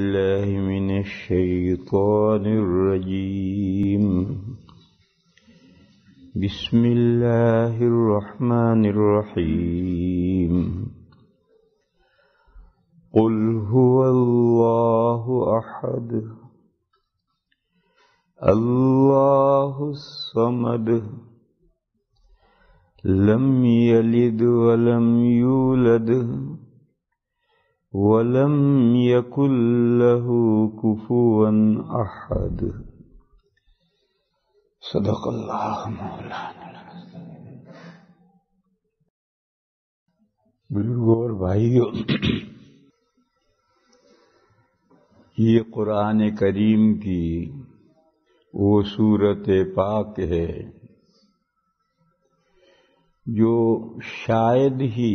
الله من الشيطان الرجيم بسم الله الرحمن الرحيم قل هو الله أحد الله الصمد لم يلد ولم يولد ولم يكن له كفوا أحد صدق الله مولانا बुजुर्गो और भाइयों ये कुरान करीम की वो सूरत पाक है जो शायद ही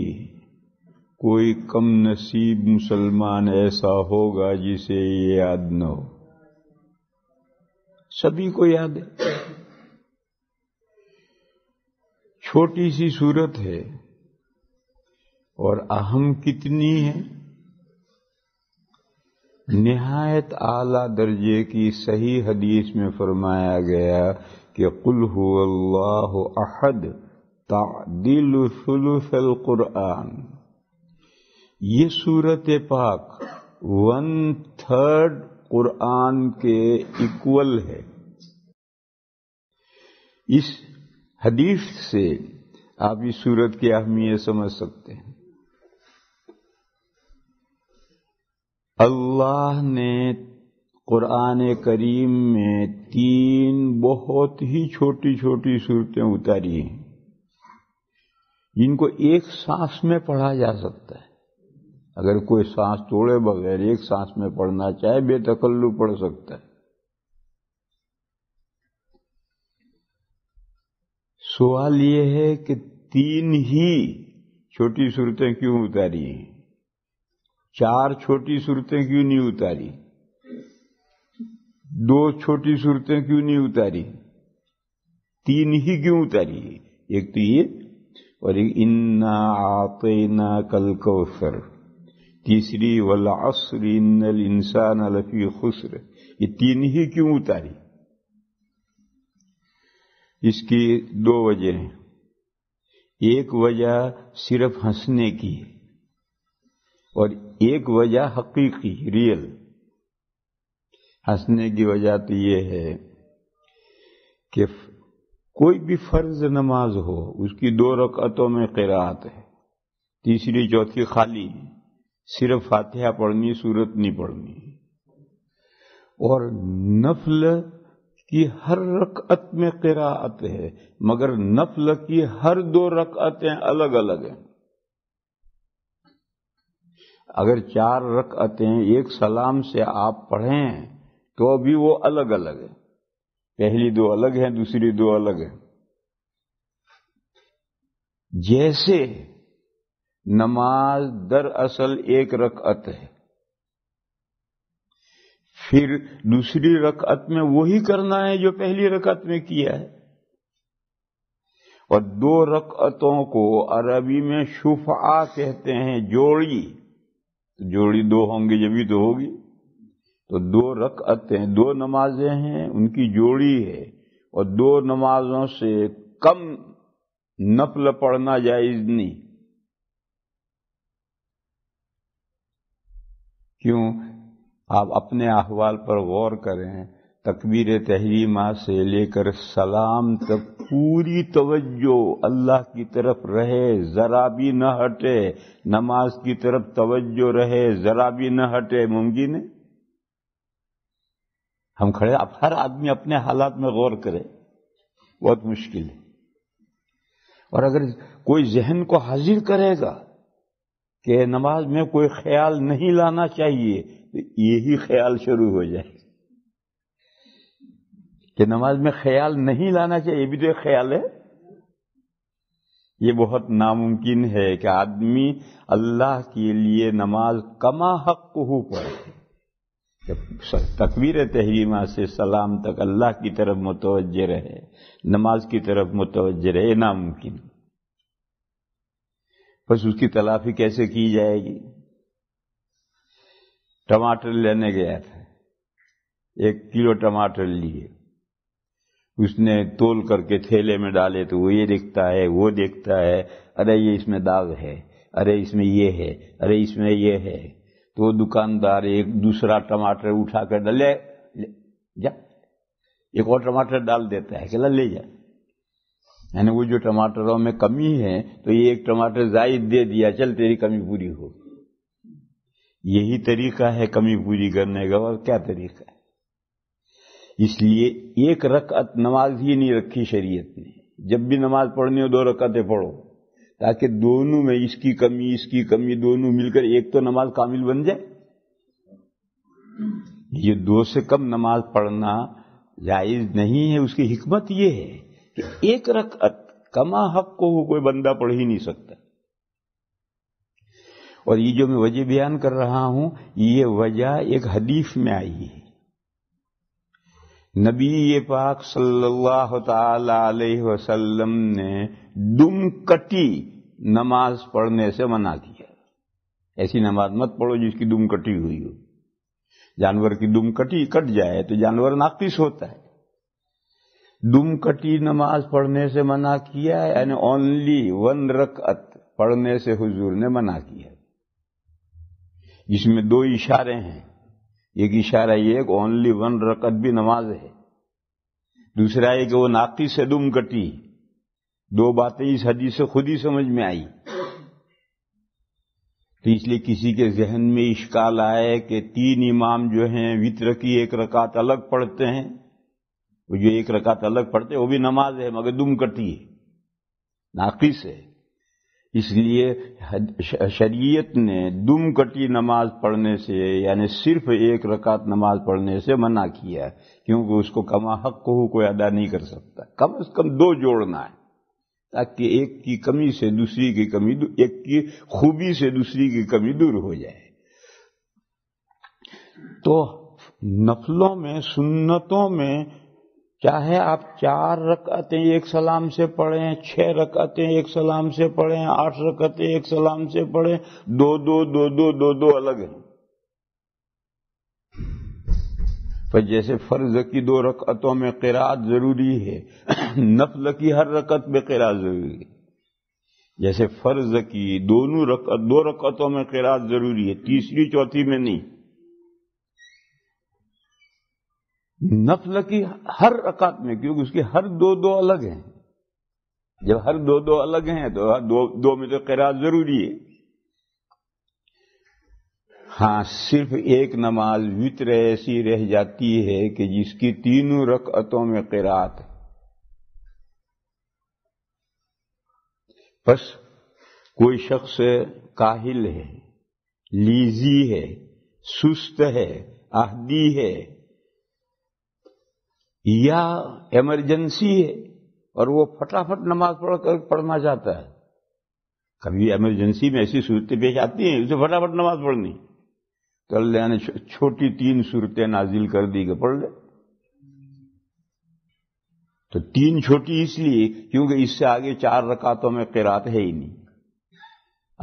कोई कम नसीब मुसलमान ऐसा होगा जिसे ये याद न हो सभी को याद है छोटी सी सूरत है और अहम कितनी है निहायत आला दर्जे की सही हदीस में फरमाया गया कि कुल अल्लाह अहद तादिल कुरआन ये सूरत पाक वन थर्ड कुरान के इक्वल है इस हदीस से आप इस सूरत की अहमियत समझ सकते हैं अल्लाह ने कुरान करीम में तीन बहुत ही छोटी छोटी सूरतें उतारी हैं जिनको एक सांस में पढ़ा जा सकता है अगर कोई सांस तोड़े बगैर एक सांस में पढ़ना चाहे बेतकल्लू पढ़ सकता है सवाल यह है कि तीन ही छोटी सूरतें क्यों उतारी हैं चार छोटी सूरतें क्यों नहीं उतारी दो छोटी सूरतें क्यों नहीं उतारी तीन ही क्यों उतारी एक तो ये और एक इन्ना आते ना कल कौशर तीसरी वल असर इन्नल इंसान लफी खुसर ये तीन ही क्यों उतारी इसकी दो वजह हैं एक वजह सिर्फ हंसने की है और एक वजह हकीकी रियल हंसने की वजह तो ये है कि कोई भी फर्ज नमाज हो उसकी दो रकतों में किरात है तीसरी चौथी खाली है सिर्फ फातिहा पढ़नी सूरत नहीं पढ़नी और नफल की हर रकअत में किरात है मगर नफल की हर दो रकअतें अलग अलग हैं अगर चार रकअतें एक सलाम से आप पढ़ें तो अभी वो अलग अलग है पहली दो अलग है दूसरी दो अलग है जैसे नमाज दरअसल एक रकअत है फिर दूसरी रकअत में वही करना है जो पहली रकअत में किया है और दो रकअतों को अरबी में शुफा कहते हैं जोड़ी तो जोड़ी दो होंगी जब भी तो होगी तो दो रकअतें दो नमाजें हैं उनकी जोड़ी है और दो नमाजों से कम नफल पढ़ना जायज नहीं क्यों आप अपने अहवाल पर गौर करें तकबीर तहरीमा से लेकर सलाम तक पूरी तवज्जो अल्लाह की तरफ रहे जरा भी न हटे नमाज की तरफ तवज्जो रहे जरा भी न हटे मुमकिन है हम खड़े अब हर आदमी अपने हालात में गौर करे बहुत मुश्किल है और अगर कोई जहन को हाजिर करेगा कि नमाज में कोई ख्याल नहीं लाना चाहिए तो यही ख्याल शुरू हो जाए कि नमाज में ख्याल नहीं लाना चाहिए ये भी तो एक ख्याल है ये बहुत नामुमकिन है कि आदमी अल्लाह के लिए नमाज कमा हक को पढ़े तकबीर तहरीमा से सलाम तक अल्लाह की तरफ मुतवजह रहे नमाज की तरफ मुतवजह रहे नामुमकिन बस उसकी तलाफी कैसे की जाएगी टमाटर लेने गया था एक किलो टमाटर लिए उसने तोल करके थैले में डाले तो वो ये देखता है वो देखता है अरे ये इसमें दाग है अरे इसमें ये है अरे इसमें ये है तो दुकानदार एक दूसरा टमाटर उठा कर डले जा एक और टमाटर डाल देता है कहला ले जा यानी वो जो टमाटरों में कमी है तो ये एक टमाटर जायद दे दिया चल तेरी कमी पूरी हो यही तरीका है कमी पूरी करने का और क्या तरीका है इसलिए एक रकत नमाज ही नहीं रखी शरीयत ने जब भी नमाज पढ़नी हो दो रकतें पढ़ो ताकि दोनों में इसकी कमी इसकी कमी दोनों मिलकर एक तो नमाज कामिल बन जाए ये दो से कम नमाज पढ़ना जायज नहीं है उसकी हिकमत ये है कि एक रकअत कमा हक को कोई बंदा पढ़ ही नहीं सकता और ये जो मैं वजह बयान कर रहा हूं ये वजह एक हदीफ में आई है नबी पाक सल्लल्लाहु अलैहि वसल्लम ने दुमकटी नमाज पढ़ने से मना किया ऐसी नमाज मत पढ़ो जिसकी दुम कटी हुई हो जानवर की दुम कटी कट जाए तो जानवर नाकिस होता है दुमकटी नमाज पढ़ने से मना किया है यानी ओनली वन रकअत पढ़ने से हुजूर ने मना किया इसमें दो इशारे हैं एक इशारा ये कि ओनली वन रकत भी नमाज है दूसरा ये कि वो नाकी से दुम कटी दो बातें इस हदीस से खुद ही समझ में आई तो इसलिए किसी के जहन में इश्काल आए कि तीन इमाम जो हैं वित्र की एक रकात अलग पढ़ते हैं वो जो एक रकात अलग पढ़ते वो भी नमाज है मगर दुम कटी है नाकिस है इसलिए शरीयत ने दुम कटी नमाज पढ़ने से यानी सिर्फ एक रकात नमाज पढ़ने से मना किया है क्योंकि उसको कमा हक को कोई अदा नहीं कर सकता कम से कम दो जोड़ना है ताकि एक की कमी से दूसरी की कमी एक की खूबी से दूसरी की कमी दूर हो जाए तो नफलों में सुन्नतों में चाहे आप चार रकतें एक सलाम से पढ़ें छह रकतें एक सलाम से पढ़ें आठ रकतें एक सलाम से पढ़ें दो दो दो दो दो दो अलग हैं पर जैसे फर्ज की दो रकतों में किरात जरूरी है नफल की हर रकत में किरात जरूरी है जैसे फर्ज की दोनों रकत दो रकतों में किरात जरूरी है तीसरी चौथी में नहीं नफल की हर रकात में क्योंकि उसकी हर दो दो अलग हैं जब हर दो दो अलग हैं तो हर दो दो में तो किरात जरूरी है हाँ सिर्फ एक नमाज वित्र ऐसी रह जाती है कि जिसकी तीनों रकअतों में किरात बस कोई शख्स काहिल है लीजी है सुस्त है आहदी है या इमरजेंसी है और वो फटाफट नमाज पढ़कर पढ़ना चाहता है कभी इमरजेंसी में ऐसी सूरतें पेश आती हैं उसे फटाफट नमाज पढ़नी तो अल्लाह ने छोटी तीन सूरतें नाजिल कर दी कि पढ़ ले तो तीन छोटी इसलिए क्योंकि इससे आगे चार रकातों में किरात है ही नहीं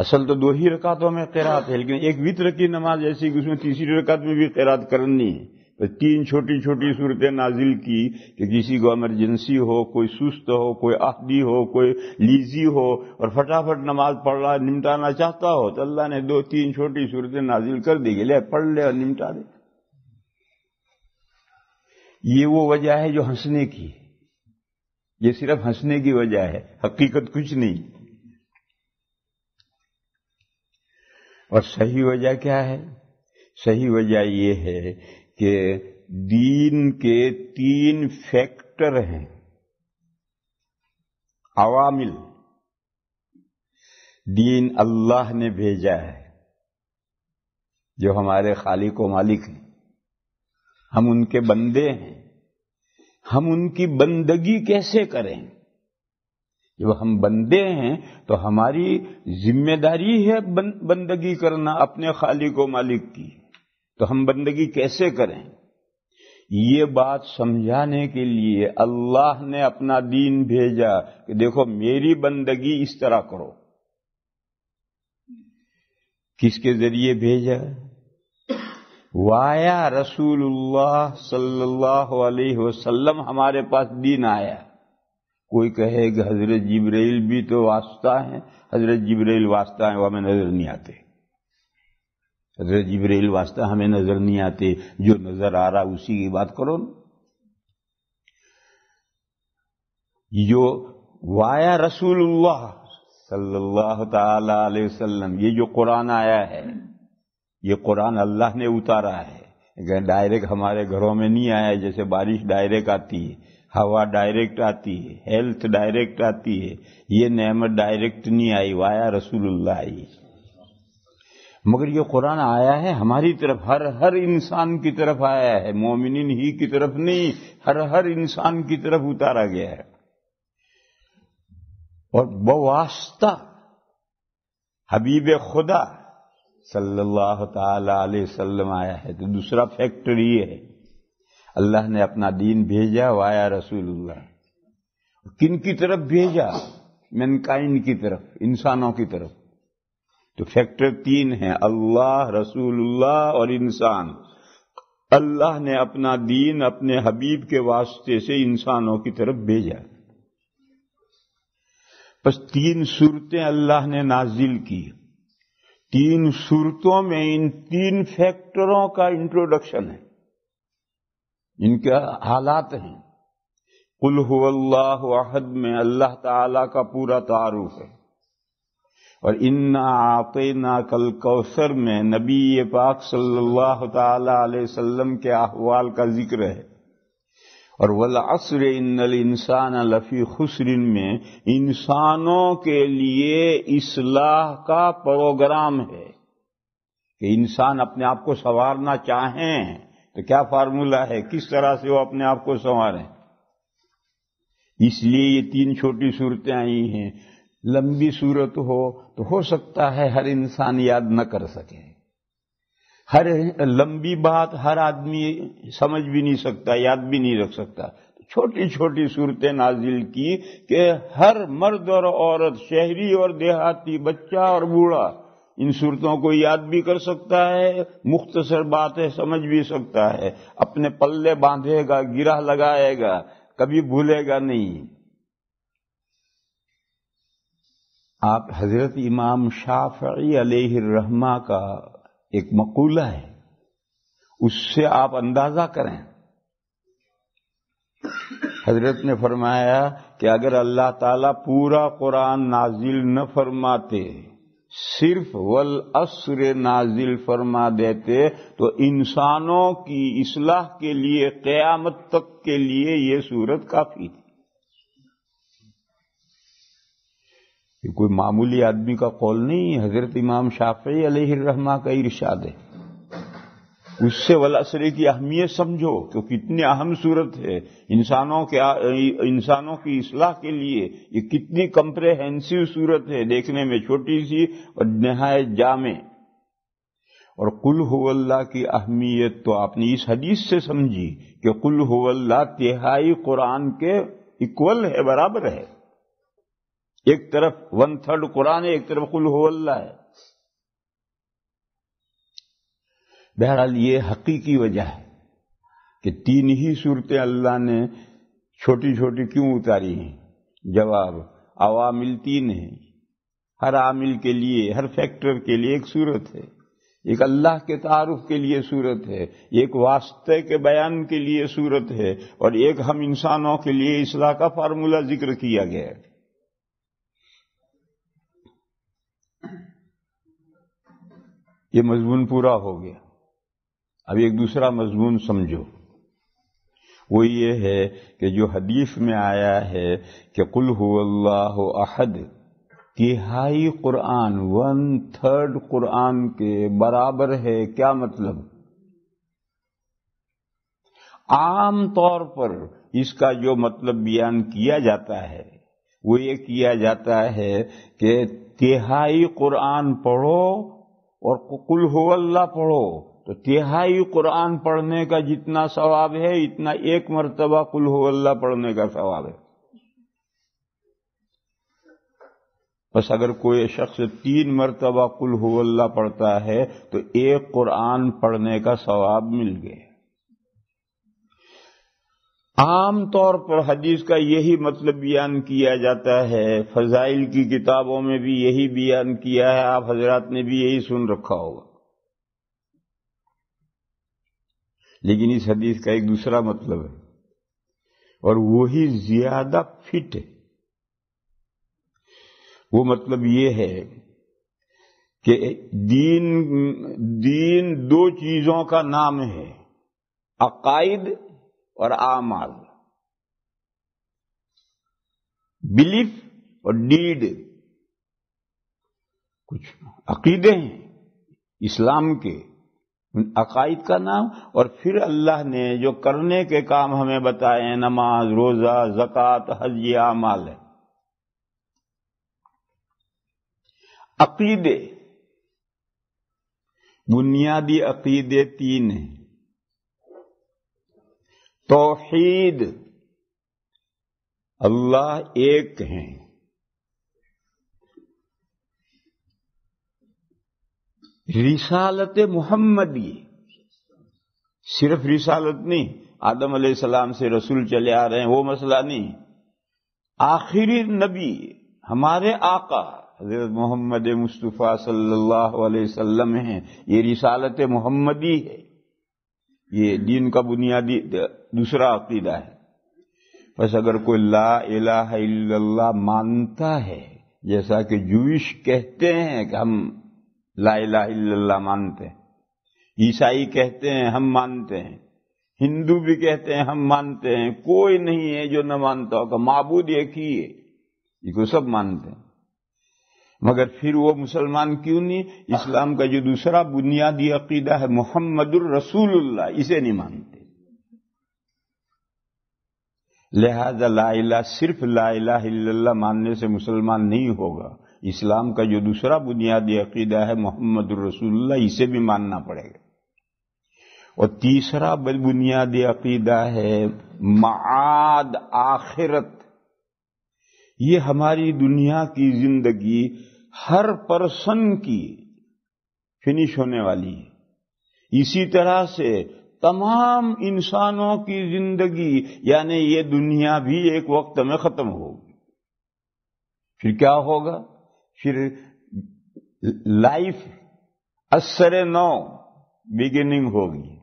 असल तो दो ही रकातों में किरात है लेकिन एक वित्र की नमाज ऐसी कि उसमें तीसरी रकात में भी किरात करनी है तो तीन छोटी छोटी सूरतें नाजिल की कि किसी को इमरजेंसी हो कोई सुस्त हो कोई आहदी हो कोई लीजी हो और फटाफट नमाज पढ़ रहा निमटाना चाहता हो तो अल्लाह ने दो तीन छोटी सूरतें नाजिल कर दी ले पढ़ ले और निमटा दे ये वो वजह है जो हंसने की ये सिर्फ हंसने की वजह है हकीकत कुछ नहीं और सही वजह क्या है सही वजह यह है कि दीन के तीन फैक्टर हैं अवामिल दीन अल्लाह ने भेजा है जो हमारे खाली को मालिक हैं हम उनके बंदे हैं हम उनकी बंदगी कैसे करें जब हम बंदे हैं तो हमारी जिम्मेदारी है बंदगी करना अपने खाली को मालिक की तो हम बंदगी कैसे करें ये बात समझाने के लिए अल्लाह ने अपना दीन भेजा कि देखो मेरी बंदगी इस तरह करो किसके जरिए भेजा वाया रसूलुल्लाह सल्लल्लाहु अलैहि वसल्लम हमारे पास दीन आया कोई कहे कि हजरत जिब्राइल भी तो वास्ता है हजरत जिब्राइल वास्ता है वह हमें नजर नहीं आते हजरत जबरेल वास्ता हमें नजर नहीं आते जो नजर आ रहा उसी की बात करो जो वाया रसूलुल्लाह सल्लल्लाहु ताला अलैहि वसल्लम ये जो कुरान आया है ये कुरान अल्लाह ने उतारा है डायरेक्ट हमारे घरों में नहीं आया जैसे बारिश डायरेक्ट आती है हवा डायरेक्ट आती है हेल्थ डायरेक्ट आती है ये नेमत डायरेक्ट नहीं आई वाया रसूलुल्लाह आई मगर ये कुरान आया है हमारी तरफ हर हर इंसान की तरफ आया है मोमिन ही की तरफ नहीं हर हर इंसान की तरफ उतारा गया है और बवास्ता हबीब खुदा सल्लल्लाहु अलैहि वसल्लम आया है तो दूसरा फैक्टर ये है अल्लाह ने अपना दीन भेजा वाया रसूलुल्लाह किन की तरफ भेजा मैनकाइन की तरफ इंसानों की तरफ तो फैक्टर तीन है अल्लाह रसूलुल्लाह और इंसान अल्लाह ने अपना दीन अपने हबीब के वास्ते से इंसानों की तरफ भेजा बस तीन सूरतें अल्लाह ने नाजिल की तीन सूरतों में इन तीन फैक्टरों का इंट्रोडक्शन है इनका हालात हैं कुल हुल्लाह अहद में अल्लाह ताला का पूरा तारुफ है और इन्ना आते ना कल कौसर में नबी पाक सल्लल्लाहु अलैहि वसल्लम के अहवाल का जिक्र है और वल असर इन्नल इंसान लफी खुसरिन में इंसानों के लिए इसलाह का प्रोग्राम है कि इंसान अपने आप को संवारना चाहें तो क्या फार्मूला है किस तरह से वो अपने आप को संवारें इसलिए ये तीन छोटी सूरतें आई हैं लंबी सूरत हो तो हो सकता है हर इंसान याद न कर सके हर लंबी बात हर आदमी समझ भी नहीं सकता याद भी नहीं रख सकता छोटी छोटी सूरतें नाजिल की कि हर मर्द और औरत शहरी और देहाती बच्चा और बूढ़ा इन सूरतों को याद भी कर सकता है मुख्तसर बातें समझ भी सकता है अपने पल्ले बांधेगा गिरा लगाएगा कभी भूलेगा नहीं आप हजरत इमाम शाफी अलहमा का एक मकूला है उससे आप अंदाजा करें हजरत ने फरमाया कि अगर अल्लाह ताला पूरा कुरान नाजिल न फरमाते सिर्फ वल असर नाजिल फरमा देते तो इंसानों की इसलाह के लिए क्यामत तक के लिए ये सूरत काफी थी ये कोई मामूली आदमी का कौल नहीं हजरत इमाम शाफी अलहमा का इर्शाद है उससे वलासरे की अहमियत समझो क्योंकि कितनी अहम सूरत है इंसानों के इंसानों की इसलाह के लिए ये कितनी कंप्रेहेंसिव सूरत है देखने में छोटी सी और नहायत जामे और कुल हुवल्ला की अहमियत तो आपने इस हदीस से समझी कि कुल हुवल्ला तिहाई कुरान के इक्वल है बराबर है एक तरफ वन थर्ड कुरान है एक तरफ कुल हो अल्लाह है बहरहाल ये हकीकी वजह है कि तीन ही सूरतें अल्लाह ने छोटी छोटी क्यों उतारी हैं जवाब आवामिल तीन है हर आमिल के लिए हर फैक्टर के लिए एक सूरत है एक अल्लाह के तारुफ के लिए सूरत है एक वास्ते के बयान के लिए सूरत है और एक हम इंसानों के लिए इसलाह का फार्मूला जिक्र किया गया है ये मजमून पूरा हो गया अब एक दूसरा मजमून समझो वो ये है कि जो हदीस में आया है कि कुल हुल्लाह अहद तिहाई कुरान वन थर्ड कुरान के बराबर है क्या मतलब आम तौर पर इसका जो मतलब बयान किया जाता है वो ये किया जाता है कि तिहाई कुरान पढ़ो और कुल हुवल्ला पढ़ो तो तिहाई कुरान पढ़ने का जितना सवाब है इतना एक मरतबा कुल हुवल्ला पढ़ने का सवाब है बस अगर कोई शख्स तीन मरतबा कुल हुवल्ला पढ़ता है तो एक कुरान पढ़ने का सवाब मिल गया आम तौर पर हदीस का यही मतलब बयान किया जाता है फजाइल की किताबों में भी यही बयान किया है आप हजरात ने भी यही सुन रखा होगा लेकिन इस हदीस का एक दूसरा मतलब है और वही ज्यादा फिट है वो मतलब ये है कि दीन दीन दो चीजों का नाम है अकाइद और आमाल बिलीफ और डीड कुछ अकीदे हैं इस्लाम के उन अकाइद का नाम और फिर अल्लाह ने जो करने के काम हमें बताए हैं नमाज रोजा जक़ात हज ये आमाल है अकीदे बुनियादी अकीदे तीन हैं तोहीद अल्लाह एक हैं रिसालत मोहम्मदी सिर्फ रिसालत नहीं आदम सलाम से रसूल चले आ रहे हैं वो मसला नहीं आखिरी नबी हमारे आका हजरत मोहम्मद मुस्तफ़ा सल्लल्लाहु अलैहि वसल्लम हैं ये रिसालत मोहम्मदी है ये दीन का बुनियादी दूसरा अकीदा है बस अगर कोई ला इलाहा इल्लल्लाह मानता है जैसा कि जूश कहते हैं कि हम ला इलाहा इल्लल्लाह मानते हैं ईसाई कहते हैं हम मानते हैं हिंदू भी कहते हैं हम मानते हैं कोई नहीं है जो न मानता होगा तो माबूद एक ही है इसको सब मानते हैं मगर फिर वो मुसलमान क्यों नहीं इस्लाम का जो दूसरा बुनियादी अकीदा है मोहम्मद रसूलुल्लाह इसे नहीं मानते लिहाजा लाला सिर्फ लाला इल्लल्लाह मानने से मुसलमान नहीं होगा इस्लाम का जो दूसरा बुनियादी अकीदा है मोहम्मद रसूलुल्लाह इसे भी मानना पड़ेगा और तीसरा बुनियादी अकीदा है माद आखिरत ये हमारी दुनिया की जिंदगी हर पर्सन की फिनिश होने वाली है इसी तरह से तमाम इंसानों की जिंदगी यानी ये दुनिया भी एक वक्त में खत्म होगी फिर क्या होगा फिर लाइफ असर नौ बिगिनिंग होगी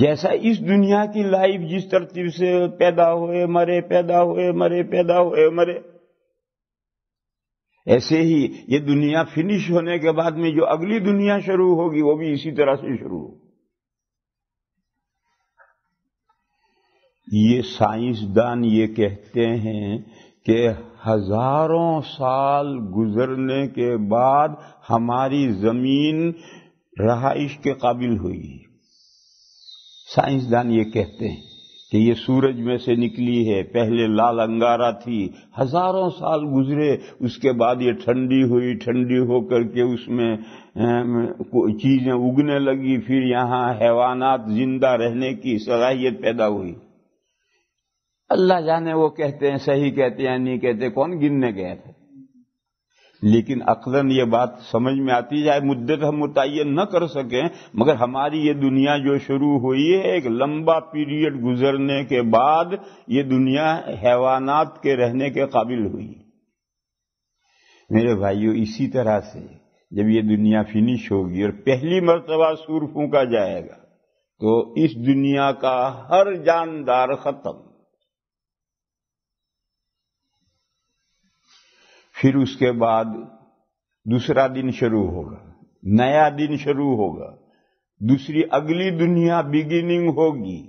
जैसा इस दुनिया की लाइफ जिस तरतीब से पैदा हुए मरे पैदा हुए मरे पैदा हुए मरे ऐसे ही ये दुनिया फिनिश होने के बाद में जो अगली दुनिया शुरू होगी वो भी इसी तरह से शुरू होगी ये साइंसदान ये कहते हैं कि हजारों साल गुजरने के बाद हमारी जमीन रहाइश के काबिल हुई साइंसदान ये कहते हैं कि ये सूरज में से निकली है पहले लाल अंगारा थी हजारों साल गुजरे उसके बाद ये ठंडी हुई ठंडी होकर के उसमें चीजें उगने लगी फिर यहां हैवानात जिंदा रहने की सलाहियत पैदा हुई अल्लाह जाने वो कहते हैं सही कहते हैं नहीं कहते कौन गिनने गया था लेकिन अकलन ये बात समझ में आती जाए मुद्दत हम मुतयन न कर सकें मगर हमारी ये दुनिया जो शुरू हुई है एक लंबा पीरियड गुजरने के बाद ये दुनिया हैवानात के रहने के काबिल हुई मेरे भाइयों इसी तरह से जब ये दुनिया फिनिश होगी और पहली मरतबा सूर फूका जाएगा तो इस दुनिया का हर जानदार खत्म फिर उसके बाद दूसरा दिन शुरू होगा नया दिन शुरू होगा दूसरी अगली दुनिया बिगिनिंग होगी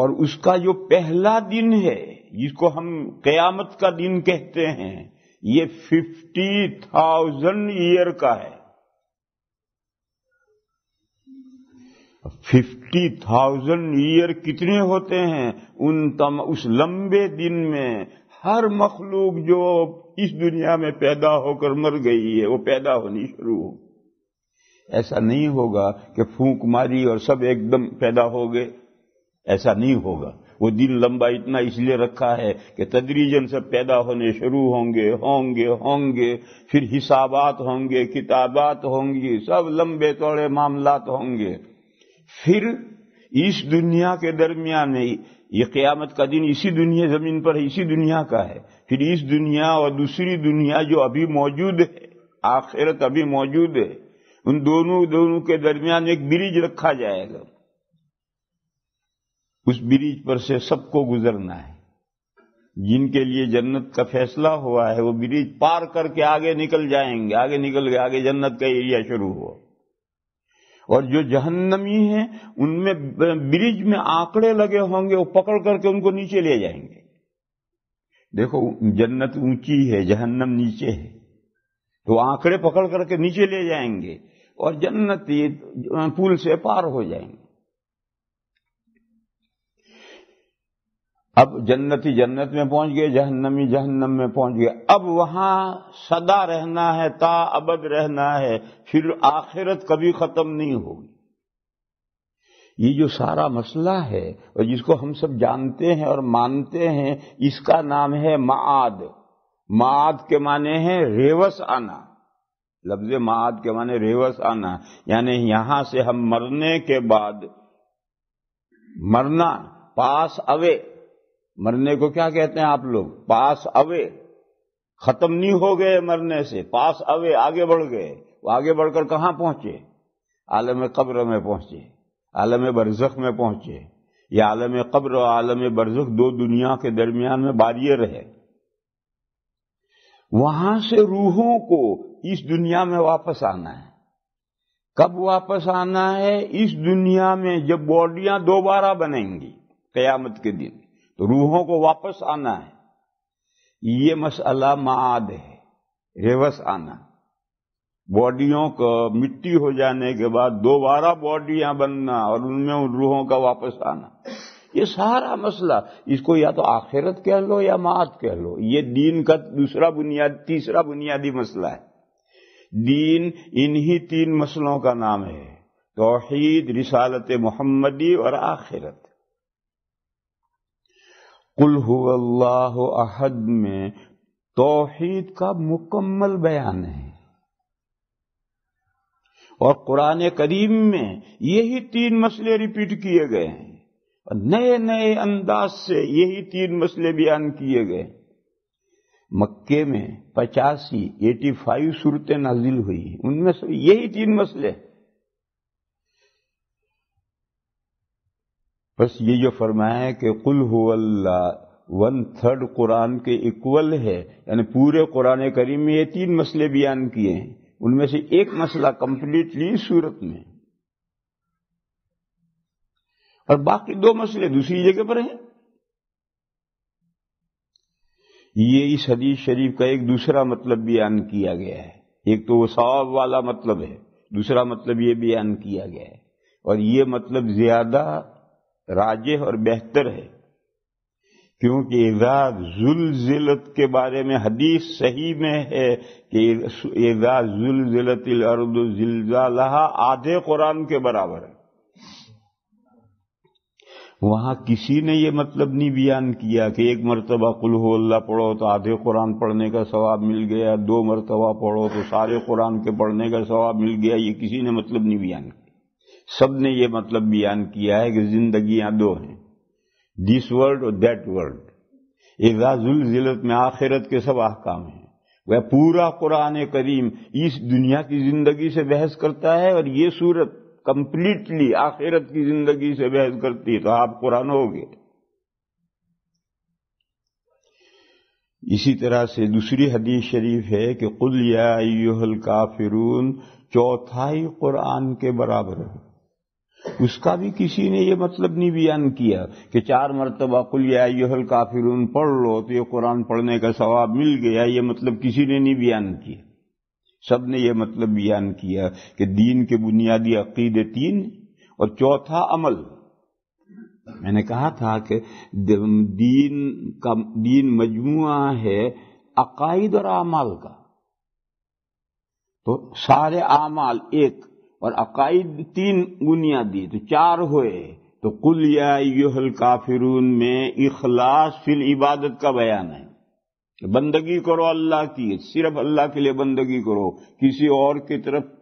और उसका जो पहला दिन है जिसको हम कयामत का दिन कहते हैं ये फिफ्टी थाउजेंड ईयर का है फिफ्टी थाउजेंड ईयर कितने होते हैं उन तम उस लंबे दिन में हर मखलूक जो इस दुनिया में पैदा होकर मर गई है वो पैदा होनी शुरू हो ऐसा नहीं होगा कि फूंक मारी और सब एकदम पैदा हो गए ऐसा नहीं होगा वो दिन लंबा इतना इसलिए रखा है कि तदरीजन सब पैदा होने शुरू होंगे होंगे होंगे फिर हिसाबात होंगे किताबात होंगी सब लंबे तोड़े मामलात होंगे फिर इस दुनिया के दरमियान में ये क्यामत का दिन इसी दुनिया ज़मीन पर है इसी दुनिया का है फिर इस दुनिया और दूसरी दुनिया जो अभी मौजूद है आखिरत अभी मौजूद है उन दोनों दोनों के दरमियान एक ब्रिज रखा जाएगा उस ब्रिज पर से सबको गुजरना है जिनके लिए जन्नत का फैसला हुआ है वो ब्रिज पार करके आगे निकल जाएंगे आगे निकल के आगे जन्नत का एरिया शुरू हुआ और जो जहन्नमी हैं उनमें ब्रिज में आंकड़े लगे होंगे वो पकड़ करके उनको नीचे ले जाएंगे देखो जन्नत ऊंची है जहन्नम नीचे है तो आंकड़े पकड़ करके नीचे ले जाएंगे और जन्नत पुल से पार हो जाएंगे अब जन्नती जन्नत में पहुंच गए जहन्नमी जहन्नम में पहुंच गए अब वहां सदा रहना है ता अबद रहना है फिर आखिरत कभी खत्म नहीं होगी ये जो सारा मसला है और जिसको हम सब जानते हैं और मानते हैं इसका नाम है माद माद के माने हैं रेवस आना लफ्ज माद के माने रेवस आना यानी यहां से हम मरने के बाद मरना पास अवे मरने को क्या कहते हैं आप लोग पास अवे खत्म नहीं हो गए मरने से पास अवे आगे बढ़ गए वो आगे बढ़कर कहां पहुंचे आलम कब्र में पहुंचे आलम बरजख में पहुंचे ये आलम कब्र और आलम बरजख दो दुनिया के दरमियान में बारियर है वहां से रूहों को इस दुनिया में वापस आना है कब वापस आना है इस दुनिया में जब बॉडियां दोबारा बनेंगी कयामत के दिन तो रूहों को वापस आना है ये मसला माद है रेवस आना बॉडियों को मिट्टी हो जाने के बाद दोबारा बॉडियां बनना और उनमें उन रूहों का वापस आना ये सारा मसला इसको या तो आखिरत कह लो या माद कह लो ये दीन का दूसरा बुनियाद तीसरा बुनियादी मसला है दीन इन्हीं तीन मसलों का नाम है तोहहीद रिसालत मोहम्मदी और आखिरत कुल अहद में तोहीद का मुकम्मल बयान है और कुरान करीम में यही तीन मसले रिपीट किए गए हैं और नए नए अंदाज से यही तीन मसले बयान किए गए मक्के में पचासी एटी फाइव सूरतें नाजिल हुई उनमें से यही तीन मसले हैं बस ये जो फरमाया है कि कुल हुल्ला वन थर्ड कुरान के इक्वल है यानी पूरे कुरान करीम में ये तीन मसले बयान किए हैं उनमें से एक मसला कंप्लीटली सूरत में और बाकी दो मसले दूसरी जगह पर हैं ये इस हदीस शरीफ का एक दूसरा मतलब बयान किया गया है एक तो वो सवाब वाला मतलब है दूसरा मतलब ये बयान किया गया है और ये मतलब ज्यादा राजे और बेहतर है क्योंकि इदा जुलजिलत के बारे में हदीस सही में है कि इदा जुलजिलत जिलजाला आधे कुरान के बराबर है वहां किसी ने यह मतलब नहीं बयान किया कि एक मरतबा कुल हो अल्लाह पढ़ो तो आधे कुरान पढ़ने का सवाब मिल गया दो मरतबा पढ़ो तो सारे कुरान के पढ़ने का सवाब मिल गया ये किसी ने मतलब नहीं बयान किया सब ने ये मतलब बयान किया है कि जिंदगियां दो हैं दिस वर्ल्ड और दैट वर्ल्ड एजाजुल जिलत में आखिरत के सब आहकाम हैं वह पूरा कुरान करीम इस दुनिया की जिंदगी से बहस करता है और ये सूरत कंप्लीटली आखिरत की जिंदगी से बहस करती है तो आप कुरान हो गए इसी तरह से दूसरी हदीस शरीफ है कि कुल या काफिरून चौथाई कुरान के बराबर है उसका भी किसी ने ये मतलब नहीं बयान किया कि चार मरतबा कुल काफिर उन पढ़ लो तो ये कुरान पढ़ने का सवाब मिल गया ये मतलब किसी ने नहीं बयान किया सब ने यह मतलब बयान किया कि दीन के बुनियादी अकीदे तीन और चौथा अमल मैंने कहा था कि दीन का दीन मजमुआ है अकाइद और अमाल का तो सारे अमाल एक और अकाइद तीन बुनियादी तो चार हुए तो कुल याहल काफिरून में इखलास फिल इबादत का बयान है बंदगी करो अल्लाह की सिर्फ अल्लाह के लिए बंदगी करो किसी और की तरफ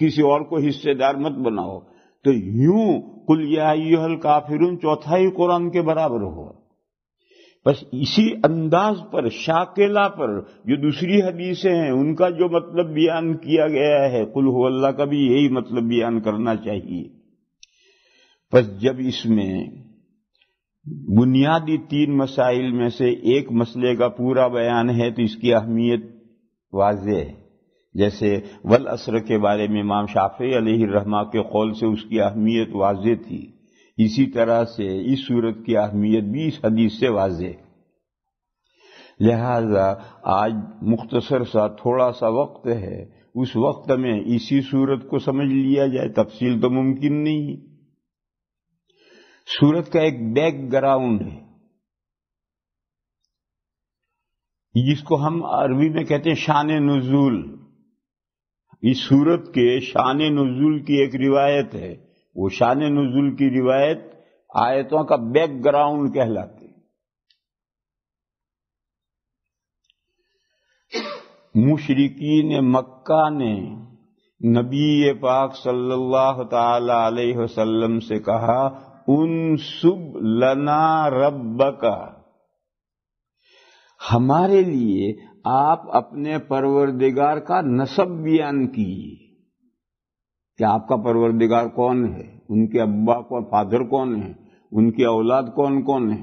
किसी और को हिस्सेदार मत बनाओ तो यूं कुल याहल काफिरून चौथाई कुरान के बराबर हुआ बस इसी अंदाज पर शाकेला पर जो दूसरी हदीसें हैं उनका जो मतलब बयान किया गया है कुल हो अल्लाह का भी यही मतलब बयान करना चाहिए बस जब इसमें बुनियादी तीन मसाइल में से एक मसले का पूरा बयान है तो इसकी अहमियत वाज है जैसे वल असर के बारे में इमाम शाफी रहमा के कौल से उसकी अहमियत वाज थी इसी तरह से इस सूरत की अहमियत भी इस हदीस से वाज है लिहाजा आज मुख्तसर सा थोड़ा सा वक्त है उस वक्त में इसी सूरत को समझ लिया जाए तफसील तो मुमकिन नहीं सूरत का एक बैकग्राउंड है जिसको हम अरबी में कहते हैं शान नजूल इस सूरत के शान नजूल की एक रिवायत है वो शान नजुल की रिवायत आयतों का बैकग्राउंड कहलाती ने मक्का ने नबी पाक सल्लल्लाहु अलैहि वसल्लम से कहा उन सुब लना रब का हमारे लिए आप अपने परवरदिगार का नसब बयान कीजिए कि आपका परवरदिगार कौन है उनके अब्बा कौन फादर कौन है उनकी औलाद कौन कौन है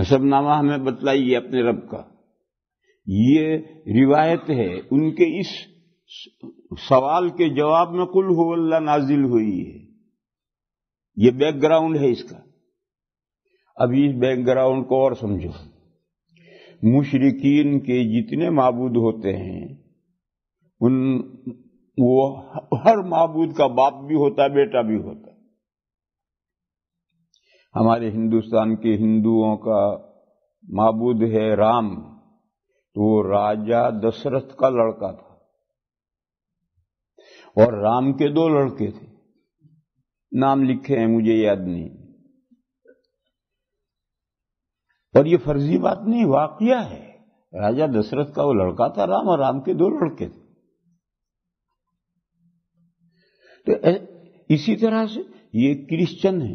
नसबनामा हमें बतलाइए अपने रब का ये रिवायत है उनके इस सवाल के जवाब में कुल हुल्ला नाजिल हुई है ये बैकग्राउंड है इसका अब इस बैकग्राउंड को और समझो मुशरकिन के जितने मबूद होते हैं उन वो हर मबूद का बाप भी होता है बेटा भी होता हमारे हिंदुस्तान के हिंदुओं का मबूद है राम तो वो राजा दशरथ का लड़का था और राम के दो लड़के थे नाम लिखे हैं मुझे याद नहीं और ये फर्जी बात नहीं वाकया है राजा दशरथ का वो लड़का था राम और राम के दो लड़के थे तो इसी तरह से ये क्रिश्चन है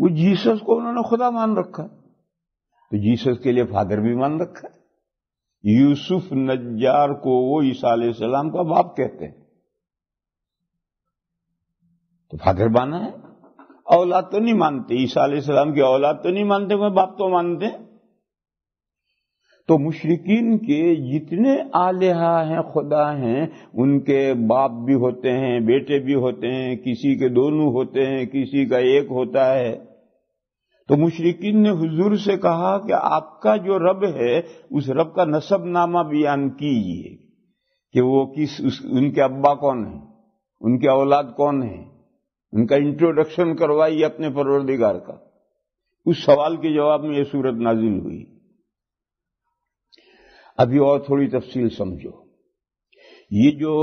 वो जीसस को उन्होंने खुदा मान रखा तो जीसस के लिए फादर भी मान रखा है यूसुफ नज्जार को वो ईसा सलाम का बाप कहते हैं तो फादर माना है औलाद तो नहीं मानते ईसा सलाम की औलाद तो नहीं मानते मैं बाप तो मानते हैं तो मुशरकिन के जितने आलिहा हैं खुदा हैं उनके बाप भी होते हैं बेटे भी होते हैं किसी के दोनों होते हैं किसी का एक होता है तो मुशरकिन ने हुजूर से कहा कि आपका जो रब है उस रब का नसब नामा बयान कीजिए कि वो किस उस, उनके अब्बा कौन है उनके औलाद कौन है उनका इंट्रोडक्शन करवाइए अपने परवरदिगार का उस सवाल के जवाब में यह सूरत नाजिल हुई अभी और थोड़ी तफसील समझो ये जो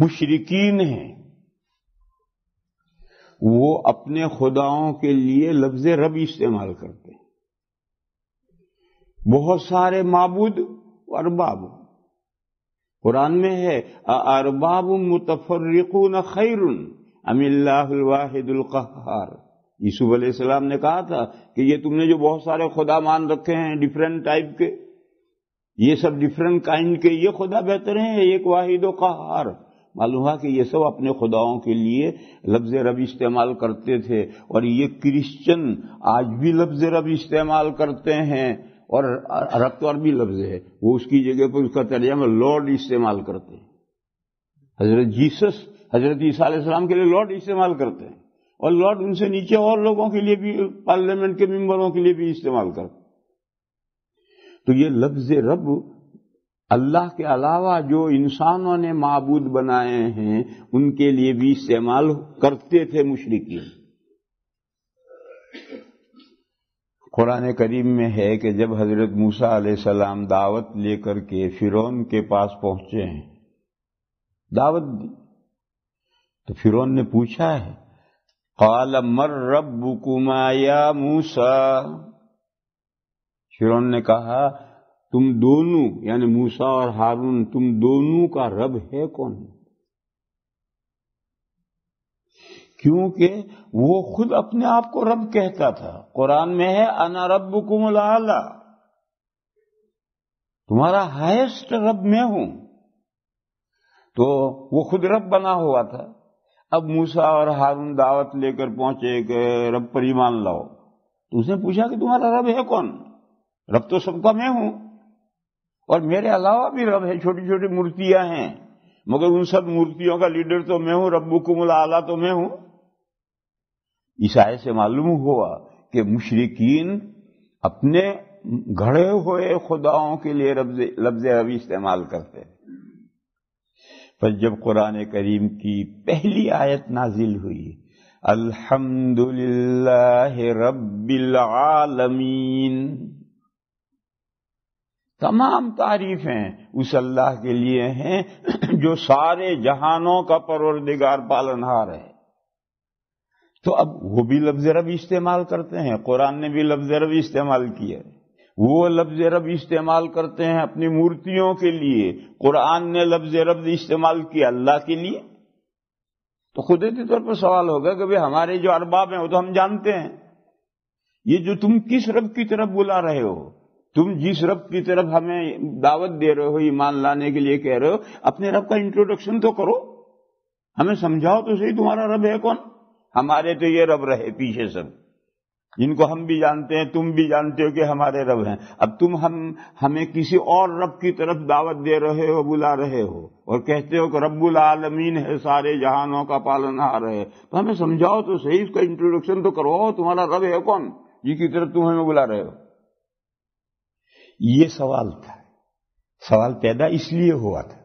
मुशरकिन हैं वो अपने खुदाओं के लिए लफ्ज रब इस्तेमाल करते हैं बहुत सारे मबूद अरबाब कुरान में है अरबाब मुतफरकून खैरुन अमिल्लाहिदुल्कहार यूसुफ सलाम ने कहा था कि ये तुमने जो बहुत सारे खुदा मान रखे हैं डिफरेंट टाइप के ये सब डिफरेंट काइंड के ये खुदा बेहतर हैं एक वाहिद कहार मालूम हुआ कि ये सब अपने खुदाओं के लिए लफ्ज रब इस्तेमाल करते थे और ये क्रिश्चियन आज भी लफ्ज रब इस्तेमाल करते हैं और रब तो अरबी लफ्ज है वो उसकी जगह पर उसका में लॉर्ड इस्तेमाल करते हैं हजरत जीसस हजरत ईसा के लिए लॉर्ड इस्तेमाल करते हैं और लॉर्ड उनसे नीचे और लोगों के लिए भी पार्लियामेंट के मेम्बरों के लिए भी इस्तेमाल करते हैं तो ये लफ्ज रब अल्लाह के अलावा जो इंसानों ने मबूद बनाए हैं उनके लिए भी इस्तेमाल करते थे मुशरकी कुरान करीम में है कि जब हजरत मूसा सलाम दावत लेकर के फिरौन के पास पहुंचे हैं दावत दी तो फिरौन ने पूछा है काल मर रब कुमाया मूसा फिरौन ने कहा तुम दोनों यानी मूसा और हारून तुम दोनों का रब है कौन क्योंकि वो खुद अपने आप को रब कहता था कुरान में है अना रब कुमला तुम्हारा हाईएस्ट रब मैं हूं तो वो खुद रब बना हुआ था अब मूसा और हारून दावत लेकर पहुंचे कि रब पर ईमान लाओ तो उसने पूछा कि तुम्हारा रब है कौन रब तो सबका मैं हूं और मेरे अलावा भी रब है छोटी छोटी मूर्तियां हैं मगर उन सब मूर्तियों का लीडर तो मैं हूं रब्बू कुमल आला तो मैं हूं ईसाई से मालूम हुआ कि मुशरकिन अपने घड़े हुए खुदाओं के लिए लफ्ज रवि इस्तेमाल करते पर जब कुरान करीम की पहली आयत नाजिल हुई अल्हम्दुलिल्लाह रब्बिल आलमीन तमाम तारीफें उस अल्लाह के लिए हैं जो सारे जहानों का परवरदिगार पालनहार है तो अब वो भी लफ्ज रब इस्तेमाल करते हैं कुरान ने भी लफ्ज रब इस्तेमाल किया है वो लफ्ज रब इस्तेमाल करते हैं अपनी मूर्तियों के लिए कुरान ने लफ्ज रब इस्तेमाल किया अल्लाह के लिए तो कुदरती तौर पर सवाल होगा कि भाई हमारे जो अरबाब हैं वो तो हम जानते हैं ये जो तुम किस रब की तरफ बुला रहे हो तुम जिस रब की तरफ हमें दावत दे रहे हो ईमान लाने के लिए कह रहे हो अपने रब का इंट्रोडक्शन तो करो हमें समझाओ तो सही तुम्हारा रब है कौन हमारे तो ये रब रहे पीछे सब जिनको हम भी जानते हैं तुम भी जानते हो कि हमारे रब हैं अब तुम हम हमें किसी और रब की तरफ दावत दे रहे हो बुला रहे हो और कहते हो कि रब्बुल आलमीन है सारे जहानों का आ रहे तो हमें समझाओ तो सही उसका इंट्रोडक्शन तो करो तुम्हारा रब है कौन जिसकी तरफ तुम्हें बुला रहे हो ये सवाल था सवाल पैदा इसलिए हुआ था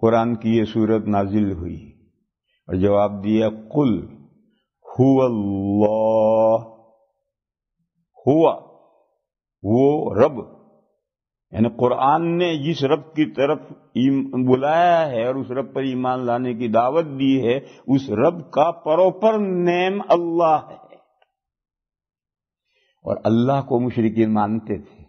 कुरान की ये सूरत नाजिल हुई और जवाब दिया कुल हुआ हुआ वो रब यानी कुरान ने जिस रब की तरफ बुलाया है और उस रब पर ईमान लाने की दावत दी है उस रब का परोपर नेम अल्लाह है और अल्लाह को मुशरकिन मानते थे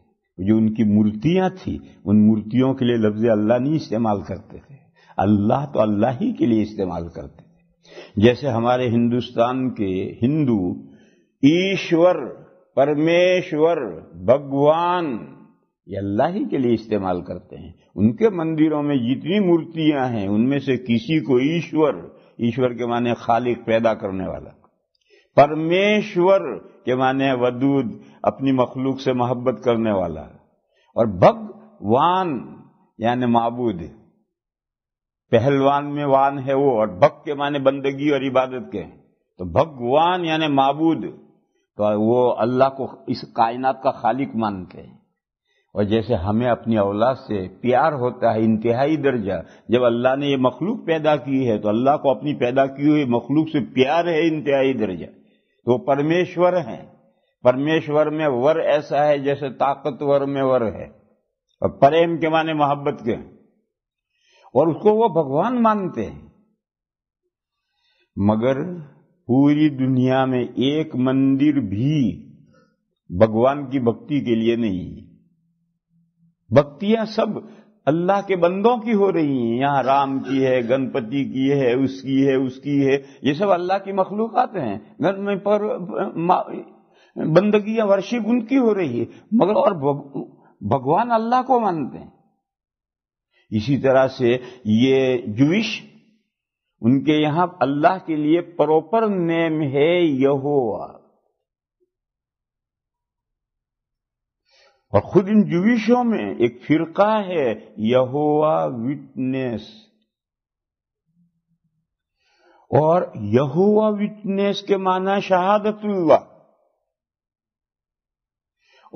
जो उनकी मूर्तियां थी उन मूर्तियों के लिए लफ्ज अल्लाह नहीं इस्तेमाल करते थे अल्लाह तो अल्लाह ही के लिए इस्तेमाल करते थे जैसे हमारे हिंदुस्तान के हिंदू ईश्वर परमेश्वर भगवान ये अल्लाह ही के लिए इस्तेमाल करते हैं उनके मंदिरों में जितनी मूर्तियां हैं उनमें से किसी को ईश्वर ईश्वर के माने खालिक पैदा करने वाला परमेश्वर के माने वदूद अपनी मखलूक से मोहब्बत करने वाला और भगवान यानी मबूद पहलवान में वान है वो और भक्त के माने बंदगी और इबादत के तो भगवान यानी मबूद तो वो अल्लाह को इस कायनात का खालिक मानते हैं और जैसे हमें अपनी औलाद से प्यार होता है इंतहाई दर्जा जब अल्लाह ने ये मखलूक पैदा की है तो अल्लाह को अपनी पैदा की हुई मखलूक से प्यार है इंतहाई दर्जा वो तो परमेश्वर हैं परमेश्वर में वर ऐसा है जैसे ताकतवर में वर है और प्रेम के माने मोहब्बत के और उसको वो भगवान मानते हैं मगर पूरी दुनिया में एक मंदिर भी भगवान की भक्ति के लिए नहीं भक्तियां सब अल्लाह के बंदों की हो रही है यहाँ राम की है गणपति की है उसकी है उसकी है ये सब अल्लाह की मखलूकत हैं घर में पर बंदगी या वर्षिप उनकी हो रही है मगर और भगवान अल्लाह को मानते हैं इसी तरह से ये जुविश उनके यहां अल्लाह के लिए प्रॉपर नेम है यहोवा और खुद इन जुविशों में एक फिरका है यहोवा विटनेस और यहोवा विटनेस के माना शहादतुल्ला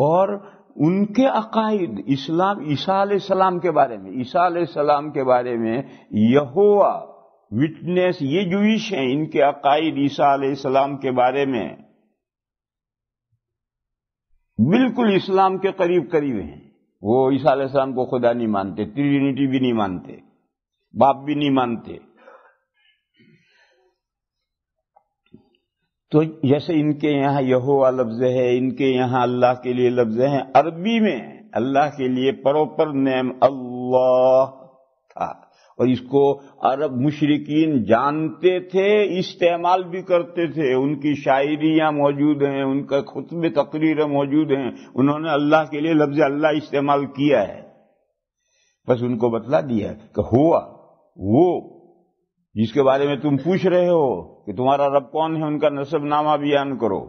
और उनके अकायद इस्लाम ईसा सलाम के बारे में ईसा सलाम के बारे में यहोवा विटनेस ये जुविश हैं इनके अकायद ईसा सलाम के बारे में बिल्कुल इस्लाम के करीब करीब हैं वो ईसा इस्लाम को खुदा नहीं मानते त्रिनिटी भी नहीं मानते बाप भी नहीं मानते तो जैसे इनके यहां यहोवा लफ्ज है इनके यहां अल्लाह के लिए लफ्ज है अरबी में अल्लाह के लिए परोपर नेम अल्लाह था और इसको अरब मुशरकिन जानते थे इस्तेमाल भी करते थे उनकी शायरियां मौजूद हैं उनका खुतब तकरीर मौजूद हैं उन्होंने अल्लाह के लिए लफ्ज अल्लाह इस्तेमाल किया है बस उनको बतला दिया कि हुआ वो जिसके बारे में तुम पूछ रहे हो कि तुम्हारा रब कौन है उनका नसबनामा बयान करो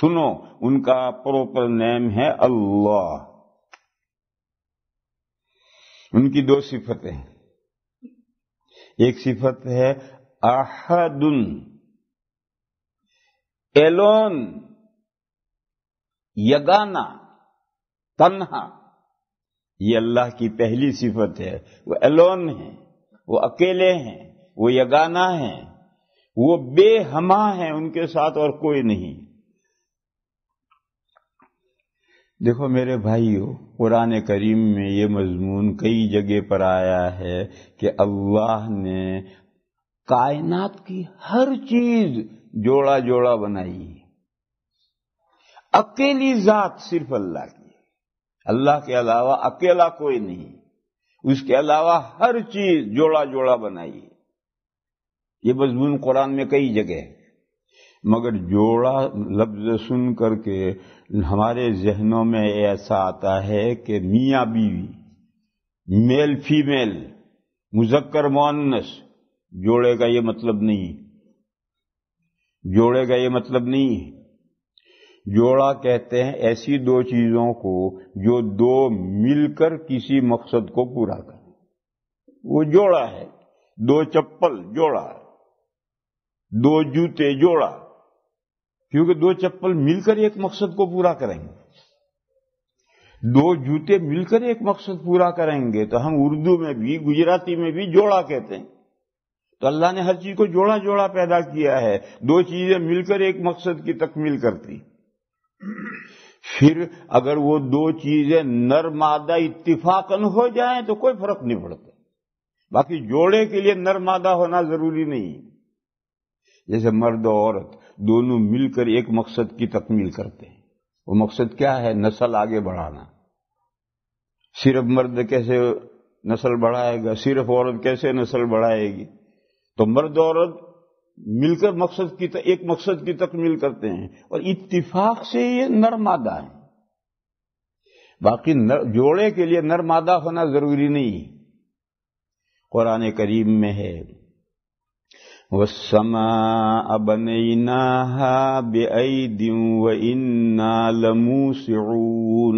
सुनो उनका प्रॉपर नेम है अल्लाह उनकी दो सिफतें हैं एक सिफत है अहदुन एलोन यगाना तन्हा ये अल्लाह की पहली सिफत है वो एलोन है वो अकेले हैं वो यगाना है वो बेहमा है उनके साथ और कोई नहीं देखो मेरे भाइयों कुरान करीम में ये मजमून कई जगह पर आया है कि अल्लाह ने कायनात की हर चीज जोड़ा जोड़ा बनाई अकेली जात सिर्फ अल्लाह की अल्लाह के अलावा अकेला कोई नहीं उसके अलावा हर चीज जोड़ा जोड़ा बनाई ये मजमून कुरान में कई जगह है मगर जोड़ा लफ्ज सुन करके हमारे जहनों में ऐसा आता है कि मियाँ बीवी मेल फीमेल मुजक्कर मोनस जोड़े का ये मतलब नहीं जोड़े का ये मतलब नहीं जोड़ा कहते हैं ऐसी दो चीजों को जो दो मिलकर किसी मकसद को पूरा करें वो जोड़ा है दो चप्पल जोड़ा दो जूते जोड़ा क्योंकि दो चप्पल मिलकर एक मकसद को पूरा करेंगे दो जूते मिलकर एक मकसद पूरा करेंगे तो हम उर्दू में भी गुजराती में भी जोड़ा कहते हैं तो अल्लाह ने हर चीज को जोड़ा जोड़ा पैदा किया है दो चीजें मिलकर एक मकसद की तकमील करती फिर अगर वो दो चीजें नर्मादा इतफाकन हो जाए तो कोई फर्क नहीं पड़ता बाकी जोड़े के लिए नर्मादा होना जरूरी नहीं जैसे मर्द औरत दोनों मिलकर एक मकसद की तकमील करते हैं वो मकसद क्या है नस्ल आगे बढ़ाना सिर्फ मर्द कैसे नस्ल बढ़ाएगा सिर्फ औरत कैसे नस्ल बढ़ाएगी तो मर्द औरत मिलकर मकसद की त, एक मकसद की तकमील करते हैं और इत्तिफाक से ये नर्मादा है बाकी नर, जोड़े के लिए नर्मादा होना जरूरी नहीं कुरान करीम में है والسماء بنيناها بأيد وإنا لموسعون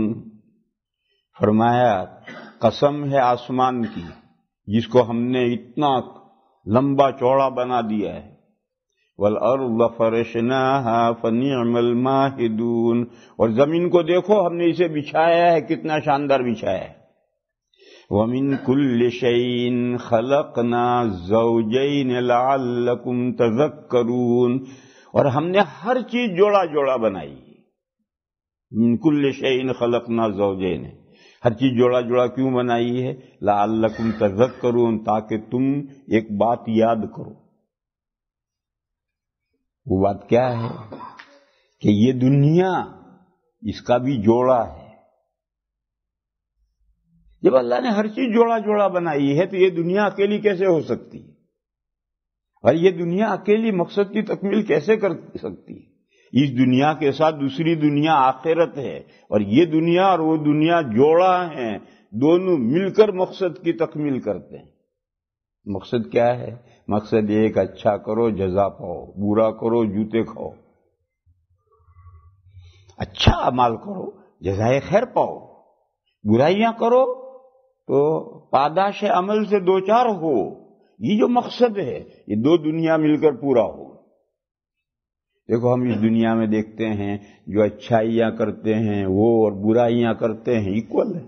फरमाया कसम है आसमान की जिसको हमने इतना लंबा चौड़ा बना दिया है वल अर्ल फरशना फनीमल माहिदून और जमीन को देखो हमने इसे बिछाया है कितना शानदार बिछाया है ومن كل شيء خلقنا زوجين لعلكم تذكرون और हमने हर चीज जोड़ा जोड़ा बनाई कुल्ल शैन खलकना जौजे ने हर चीज जोड़ा जोड़ा क्यों बनाई है लाल्लकुम तजक करो ताकि तुम एक बात याद करो वो बात क्या है कि ये दुनिया इसका भी जोड़ा है जब अल्लाह ने हर चीज जोड़ा जोड़ा बनाई है तो ये दुनिया अकेली कैसे हो सकती है और ये दुनिया अकेली मकसद की तकमील कैसे कर सकती है इस दुनिया के साथ दूसरी दुनिया आखिरत है और ये दुनिया और वो दुनिया जोड़ा है दोनों मिलकर मकसद की तकमील करते हैं मकसद क्या है मकसद एक अच्छा करो जजा पाओ बुरा करो जूते खाओ अच्छा अमाल करो जजाए खैर पाओ बुराइयां करो तो पादाश अमल से दो चार हो ये जो मकसद है ये दो दुनिया मिलकर पूरा हो देखो हम इस दुनिया में देखते हैं जो अच्छाइयां करते हैं वो और बुराइयां करते हैं इक्वल है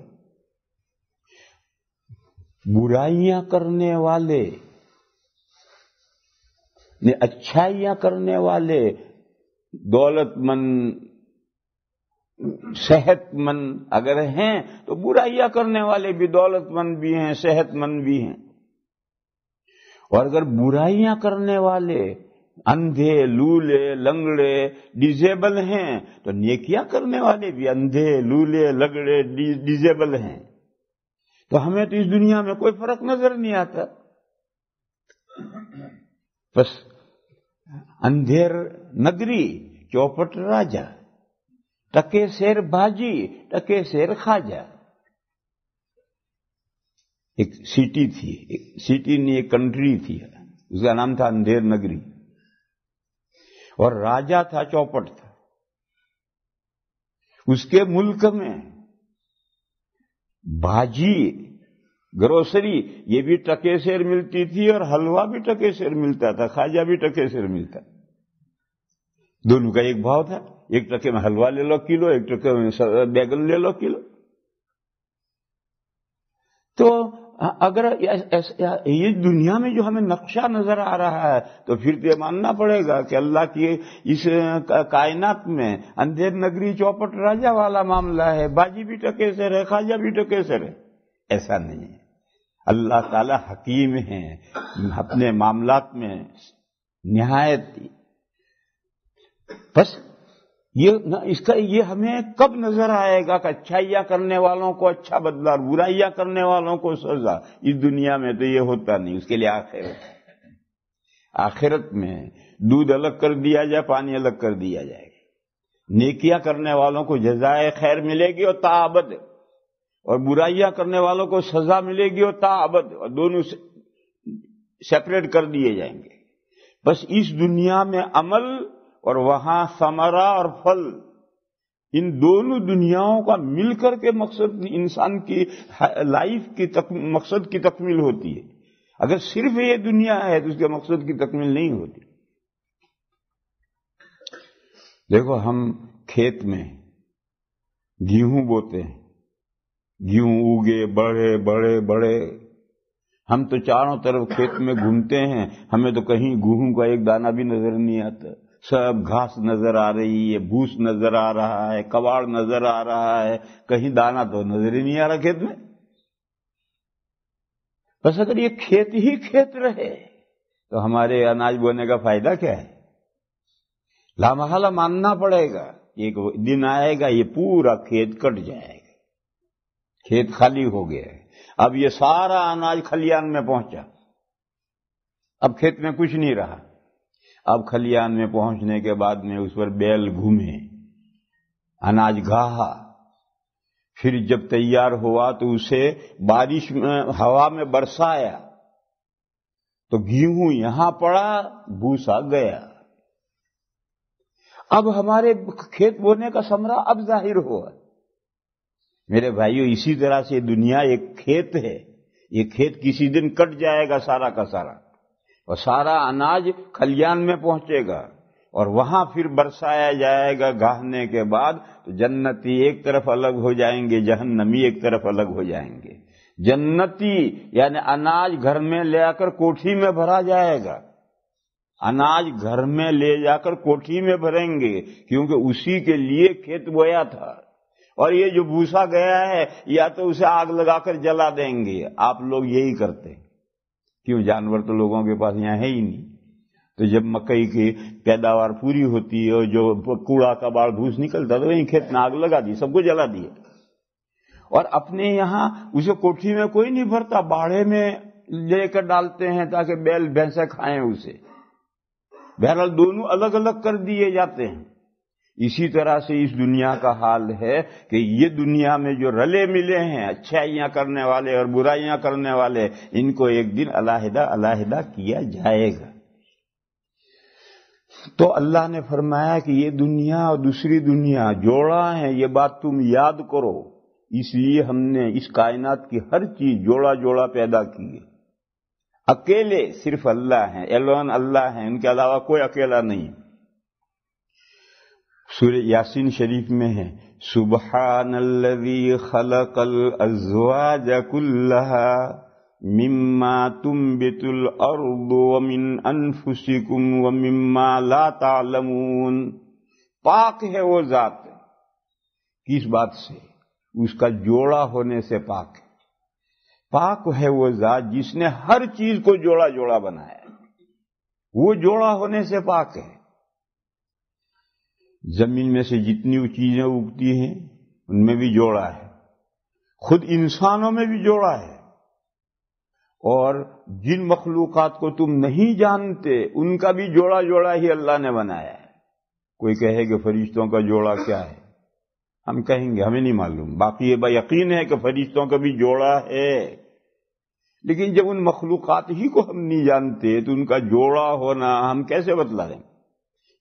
बुराइयां करने वाले ने अच्छाइयां करने वाले दौलतमंद सेहतमंद अगर हैं तो बुराइयां करने वाले भी दौलतमंद भी हैं सेहतमंद भी हैं और अगर बुराइयां करने वाले अंधे लूले लंगड़े डिजेबल हैं तो नेकिया करने वाले भी अंधे लूले लंगड़े डिजेबल हैं तो हमें तो इस दुनिया में कोई फर्क नजर नहीं आता बस अंधेर नगरी चौपट राजा टके शेर भाजी टके शेर खाजा एक सिटी थी एक सिटी नहीं एक कंट्री थी उसका नाम था अंधेर नगरी और राजा था चौपट था उसके मुल्क में भाजी ग्रोसरी ये भी टके शेर मिलती थी और हलवा भी टके शेर मिलता था खाजा भी टके शेर मिलता था दोनों का एक भाव था एक टके में हलवा ले लो किलो एक टके में बैगन ले लो किलो तो अगर ये दुनिया में जो हमें नक्शा नजर आ रहा है तो फिर तो ये मानना पड़ेगा कि अल्लाह की इस कायनात में अंधेर नगरी चौपट राजा वाला मामला है बाजी भी टके से रहे खाजा भी टके से रहे ऐसा नहीं है अल्लाह ताला हकीम है अपने मामलात में नहायत बस ये इसका ये हमें कब नजर आएगा कि अच्छाइया करने वालों को अच्छा बदला बुराइया करने वालों को सजा इस दुनिया में तो ये होता नहीं उसके लिए आखिरत आखिरत में दूध अलग कर दिया जाए पानी अलग कर दिया जाएगा नेकिया करने वालों को जजाय खैर मिलेगी और ताबद और बुराइयां करने वालों को सजा मिलेगी और ताबद और दोनों सेपरेट कर दिए जाएंगे बस इस दुनिया में अमल और वहां समरा और फल इन दोनों दुनियाओं का मिलकर के मकसद इंसान की लाइफ की तक, मकसद की तकमील होती है अगर सिर्फ ये दुनिया है तो उसके मकसद की तकमील नहीं होती देखो हम खेत में गेहूं बोते हैं गेहूं उगे बड़े बड़े बड़े हम तो चारों तरफ खेत में घूमते हैं हमें तो कहीं गेहूं का एक दाना भी नजर नहीं आता सब घास नजर आ रही है भूस नजर आ रहा है कबाड़ नजर आ रहा है कहीं दाना तो नजर ही नहीं आ रहा खेत में बस अगर ये खेत ही खेत रहे तो हमारे अनाज बोने का फायदा क्या है लामहला मानना पड़ेगा एक दिन आएगा ये पूरा खेत कट जाएगा खेत खाली हो गया है अब ये सारा अनाज खलियान में पहुंचा अब खेत में कुछ नहीं रहा अब खलियान में पहुंचने के बाद में उस पर बैल घूमे अनाज घाहा फिर जब तैयार हुआ तो उसे बारिश में हवा में बरसाया तो गेहूं यहां पड़ा भूसा गया अब हमारे खेत बोने का समरा अब जाहिर हुआ मेरे भाइयों इसी तरह से दुनिया एक खेत है ये खेत किसी दिन कट जाएगा सारा का सारा और सारा अनाज खलियान में पहुंचेगा और वहां फिर बरसाया जाएगा गाहने के बाद तो जन्नती एक तरफ अलग हो जाएंगे जहन्नमी एक तरफ अलग हो जाएंगे जन्नती यानी अनाज घर में ले आकर कोठी में भरा जाएगा अनाज घर में ले जाकर कोठी में भरेंगे क्योंकि उसी के लिए खेत बोया था और ये जो भूसा गया है या तो उसे आग लगाकर जला देंगे आप लोग यही करते हैं क्यों जानवर तो लोगों के पास यहाँ है ही नहीं तो जब मकई की पैदावार पूरी होती है और जो कूड़ा का बाढ़ भूस निकलता तो वहीं खेत में आग लगा दी सबको जला दिए और अपने यहाँ उसे कोठी में कोई नहीं भरता बाढ़े में लेकर डालते हैं ताकि बैल भैंसे खाएं उसे बहरहाल दोनों अलग अलग कर दिए जाते हैं इसी तरह से इस दुनिया का हाल है कि ये दुनिया में जो रले मिले हैं अच्छाइयां करने वाले और बुराइयां करने वाले इनको एक दिन अलाहिदा अलाहिदा किया जाएगा तो अल्लाह ने फरमाया कि ये दुनिया और दूसरी दुनिया जोड़ा है ये बात तुम याद करो इसलिए हमने इस कायनात की हर चीज जोड़ा जोड़ा पैदा की है अकेले सिर्फ अल्लाह है एलोन अल्लाह है उनके अलावा कोई अकेला नहीं है सूर्य यासीन शरीफ में है सुबहानल्लवी खलकल अजवा कुल्लहा मिम्मा तुम बेतुल अर्दो वमिन अनफुसिकुम व मिम्मा लाता लमून पाक है वो जात किस बात से उसका जोड़ा होने से पाक है पाक है वो जात जिसने हर चीज को जोड़ा जोड़ा बनाया वो जोड़ा होने से पाक है जमीन में से जितनी वो चीजें उगती हैं उनमें भी जोड़ा है खुद इंसानों में भी जोड़ा है और जिन मखलूकत को तुम नहीं जानते उनका भी जोड़ा जोड़ा ही अल्लाह ने बनाया है कोई कहे कि फरिश्तों का जोड़ा क्या है हम कहेंगे हमें नहीं मालूम बाकी ये यकीन है कि फरिश्तों का भी जोड़ा है लेकिन जब उन मखलूकत ही को हम नहीं जानते तो उनका जोड़ा होना हम कैसे बतला दें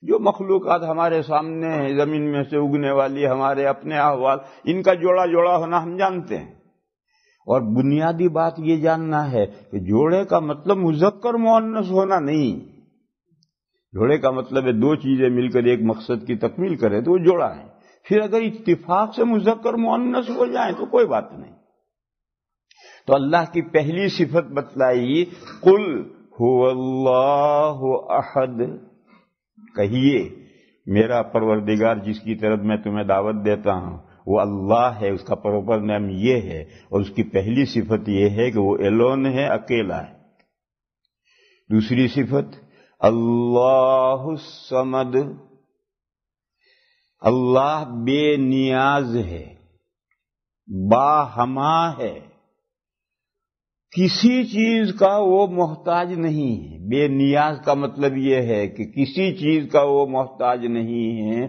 जो मखलूक हमारे सामने है जमीन में से उगने वाली हमारे अपने अहवाल इनका जोड़ा जोड़ा होना हम जानते हैं और बुनियादी बात यह जानना है कि जोड़े का मतलब मुजक्कर मुन्नस होना नहीं जोड़े का मतलब है दो चीजें मिलकर एक मकसद की तकमील करे तो वो जोड़ा है फिर अगर इतफाक से मुजक्कर मुन्नस हो जाए तो कोई बात नहीं तो अल्लाह की पहली सिफत बतलाई कुल हो अहद कहिए मेरा परवरदिगार जिसकी तरफ मैं तुम्हें दावत देता हूं वो अल्लाह है उसका प्रॉपर नाम ये है और उसकी पहली सिफत यह है कि वो एलोन है अकेला है दूसरी सिफत अल्लाह समद अल्लाह बेनियाज है बाहमा है किसी चीज का वो मोहताज नहीं है बेनियाज का मतलब ये है कि किसी चीज का वो मोहताज नहीं है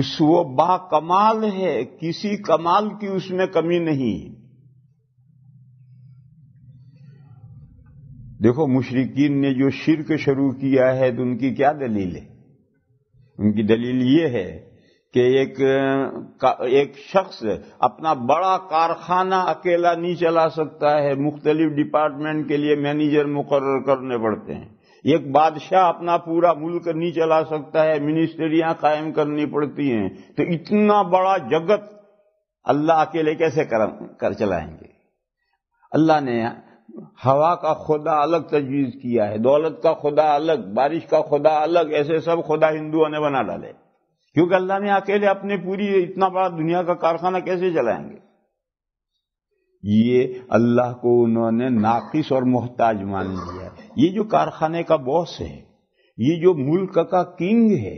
उस वो बा कमाल है किसी कमाल की उसमें कमी नहीं है देखो मुशरकिन ने जो शिरक शुरू किया है तो उनकी क्या दलील है उनकी दलील ये है कि एक एक शख्स अपना बड़ा कारखाना अकेला नहीं चला सकता है मुख्तलिफ डिपार्टमेंट के लिए मैनेजर मुकर करने पड़ते हैं एक बादशाह अपना पूरा मुल्क नहीं चला सकता है मिनिस्ट्रियां कायम करनी पड़ती हैं तो इतना बड़ा जगत अल्लाह अकेले कैसे कर, कर चलाएंगे अल्लाह ने हवा का खुदा अलग तजवीज किया है दौलत का खुदा अलग बारिश का खुदा अलग ऐसे सब खुदा हिंदुओं ने बना डाले क्योंकि अल्लाह ने अकेले अपने पूरी इतना बड़ा दुनिया का कारखाना कैसे चलाएंगे ये अल्लाह को उन्होंने नाकिस और मोहताज मान लिया ये जो कारखाने का बॉस है ये जो मुल्क का किंग है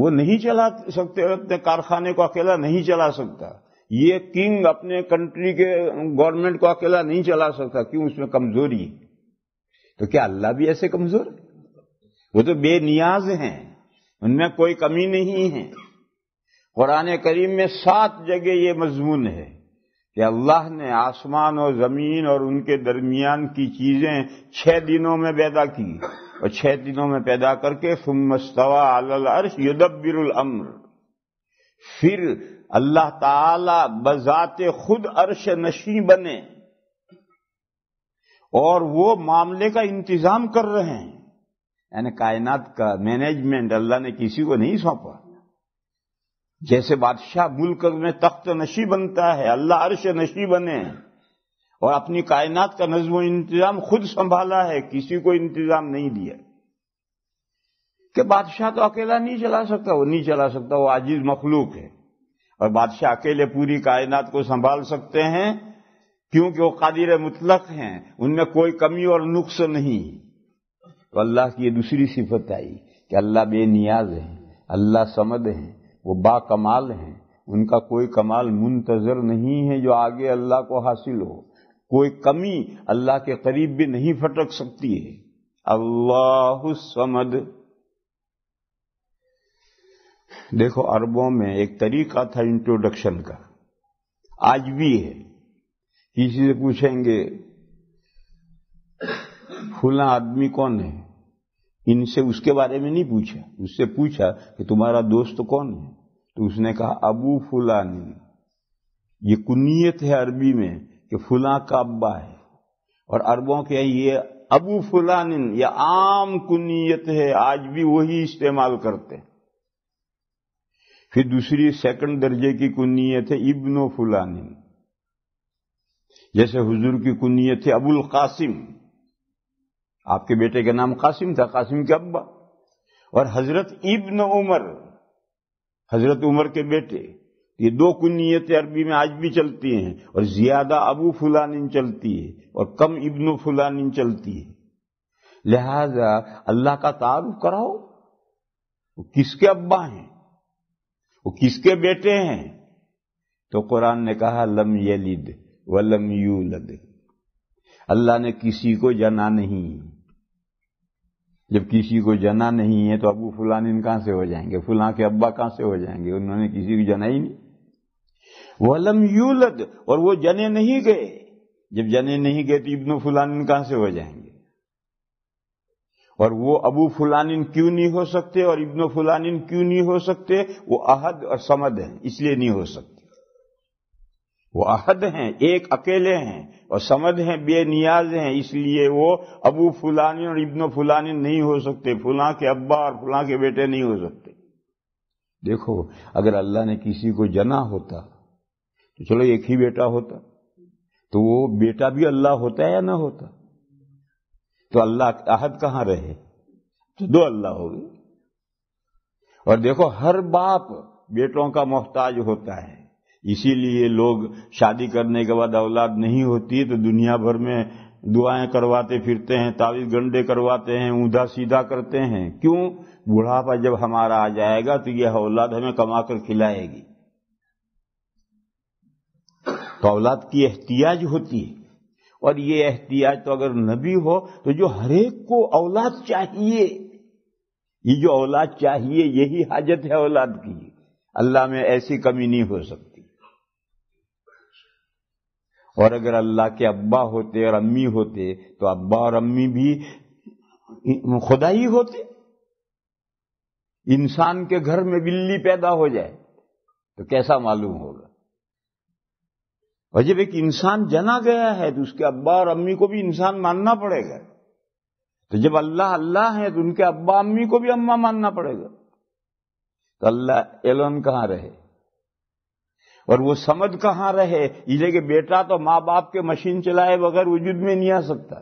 वो नहीं चला सकते अपने कारखाने को अकेला नहीं चला सकता ये किंग अपने कंट्री के गवर्नमेंट को अकेला नहीं चला सकता क्यों उसमें कमजोरी तो क्या अल्लाह भी ऐसे कमजोर वो तो बेनियाज हैं उनमें कोई कमी नहीं है कुरान करीम में सात जगह ये मजमून है कि अल्लाह ने आसमान और जमीन और उनके दरमियान की चीजें छह दिनों में पैदा की और छह दिनों में पैदा करके सुमस्तवा अल अर्श युदबिर अम्र फिर अल्लाह ताला बजाते खुद अर्श नशी बने और वो मामले का इंतजाम कर रहे हैं यानी कायनात का मैनेजमेंट अल्लाह ने किसी को नहीं सौंपा जैसे बादशाह मुल्क में तख्त नशी बनता है अल्लाह अर्श नशी बने और अपनी कायनात का नज्म इंतजाम खुद संभाला है किसी को इंतजाम नहीं दिया कि बादशाह तो अकेला नहीं चला सकता वो नहीं चला सकता वो आजीज मखलूक है और बादशाह अकेले पूरी कायनात को संभाल सकते हैं क्योंकि वो कादिर मुतलक हैं उनमें कोई कमी और नुक्स नहीं है तो अल्लाह की ये दूसरी सिफत आई कि अल्लाह बेनियाज हैं अल्लाह समद हैं वो बाकमाल हैं उनका कोई कमाल मुंतजर नहीं है जो आगे अल्लाह को हासिल हो कोई कमी अल्लाह के करीब भी नहीं फटक सकती है अल्लाह समद देखो अरबों में एक तरीका था इंट्रोडक्शन का आज भी है किसी से पूछेंगे फुला आदमी कौन है इनसे उसके बारे में नहीं पूछा उससे पूछा कि तुम्हारा दोस्त कौन है तो उसने कहा अबू फुलानी ये कुनियत है अरबी में कि फुला का अब्बा है और अरबों के ये अबू फुलानिन यह आम कुनियत है आज भी वही इस्तेमाल करते फिर दूसरी सेकंड दर्जे की कुनियत है इब्नो फुलानिन जैसे हुजूर की कुनियत है अबुल कासिम आपके बेटे का नाम कासिम था कासिम के अब्बा और हजरत इब्न उमर हजरत उमर के बेटे ये दो कुन्नीतें अरबी में आज भी चलती हैं और ज्यादा अबू फुलानिन चलती है और कम इब्न फुलानिन चलती है लिहाजा अल्लाह का तारुफ कराओ वो किसके अब्बा हैं वो किसके बेटे हैं तो कुरान ने कहा लम यलिद व लम यू लद अल्लाह ने किसी को जना नहीं जब किसी को जना नहीं है तो अबू फुलान इन कहां से हो जाएंगे फुलां के अब्बा कहां से हो जाएंगे उन्होंने किसी को जना ही नहीं वलम यूलद और वो जने नहीं गए जब जने नहीं गए तो इब्न फुलान कहां से हो जाएंगे और वो अबू फुलानिन क्यों नहीं हो सकते और इब्न फुलानिन क्यों नहीं हो सकते वो अहद और समद है इसलिए नहीं हो सकते वो अहद हैं एक अकेले हैं और समझ हैं बेनियाज हैं इसलिए वो अबू फुलानी और इब्न फुलानी नहीं हो सकते फुला के अब्बा और फुला के बेटे नहीं हो सकते देखो अगर अल्लाह ने किसी को जना होता तो चलो एक ही बेटा होता तो वो बेटा भी अल्लाह होता है या ना होता तो अल्लाह अहद कहां रहे तो दो अल्लाह हो गए और देखो हर बाप बेटों का मोहताज होता है इसीलिए लोग शादी करने के बाद औलाद नहीं होती तो दुनिया भर में दुआएं करवाते फिरते हैं तावीज गंडे करवाते हैं ऊंधा सीधा करते हैं क्यों बुढ़ापा जब हमारा आ जाएगा तो यह औलाद हमें कमाकर खिलाएगी तो औलाद की एहतियाज होती है और ये एहतियाज तो अगर नबी हो तो जो हरेक को औलाद चाहिए ये जो औलाद चाहिए यही हाजत है औलाद की अल्लाह में ऐसी कमी नहीं हो सकती और अगर अल्लाह के अब्बा होते और अम्मी होते तो अब्बा और अम्मी भी खुदा ही होते इंसान के घर में बिल्ली पैदा हो जाए तो कैसा मालूम होगा और जब एक इंसान जना गया है तो उसके अब्बा और अम्मी को भी इंसान मानना पड़ेगा तो जब अल्लाह अल्लाह है तो उनके अब्बा अम्मी को भी अम्मा मानना पड़ेगा तो अल्लाह एलोन कहां रहे और वो समझ कहां रहे इसलिए कि बेटा तो मां बाप के मशीन चलाए बगैर वजूद में नहीं आ सकता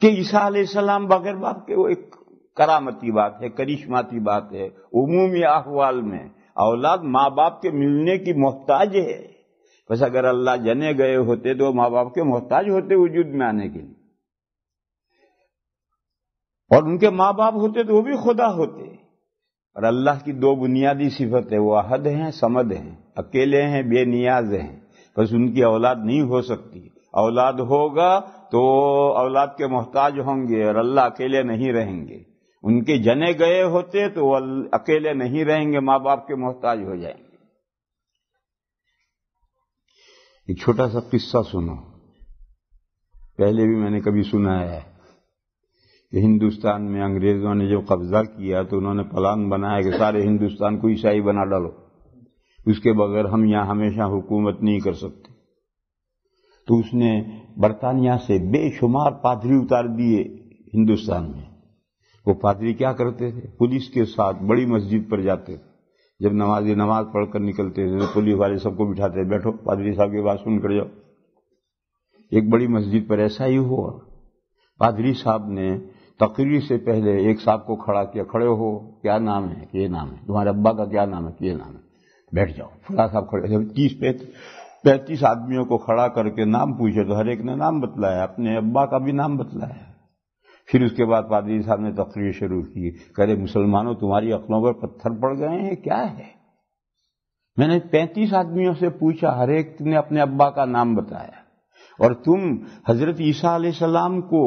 कि ईसा सलाम बगैर बाप के वो एक करामती बात है करिश्माती बात है उमूमी अहवाल में औलाद माँ बाप के मिलने की मोहताज है बस अगर अल्लाह जने गए होते तो माँ बाप के मोहताज होते वजूद में आने के लिए और उनके माँ बाप होते तो वो भी खुदा होते और अल्लाह की दो बुनियादी सिफत है वो अहद हैं समद हैं अकेले हैं बेनियाज हैं बस उनकी औलाद नहीं हो सकती औलाद होगा तो औलाद के मोहताज होंगे और अल्लाह अकेले नहीं रहेंगे उनके जने गए होते तो अकेले नहीं रहेंगे माँ बाप के मोहताज हो जाएंगे एक छोटा सा किस्सा सुनो पहले भी मैंने कभी सुनाया है कि हिंदुस्तान में अंग्रेजों ने जो कब्जा किया तो उन्होंने प्लान बनाया कि सारे हिंदुस्तान को ईसाई बना डालो उसके बगैर हम यहां हमेशा हुकूमत नहीं कर सकते तो उसने बरतानिया से बेशुमार पादरी उतार दिए हिंदुस्तान में वो पादरी क्या करते थे पुलिस के साथ बड़ी मस्जिद पर जाते थे जब नमाजी नमाज पढ़कर निकलते थे तो पुलिस वाले सबको बिठाते बैठो पादरी साहब की बात सुनकर जाओ एक बड़ी मस्जिद पर ऐसा ही हुआ पादरी साहब ने तकरीर से पहले एक साहब को खड़ा किया खड़े हो क्या नाम है ये नाम है तुम्हारे अब्बा का क्या नाम है ये नाम है बैठ जाओ फला साहब खड़े तीस पैंतीस आदमियों को खड़ा करके नाम पूछे तो हर एक ने नाम बतलाया अपने अब्बा का भी नाम बतलाया फिर उसके बाद पादरी साहब ने तकरीर शुरू की करे मुसलमानों तुम्हारी अकलों पर पत्थर पड़ गए हैं क्या है मैंने पैंतीस आदमियों से पूछा हर एक ने अपने अब्बा का नाम बताया और तुम हजरत ईसा सलाम को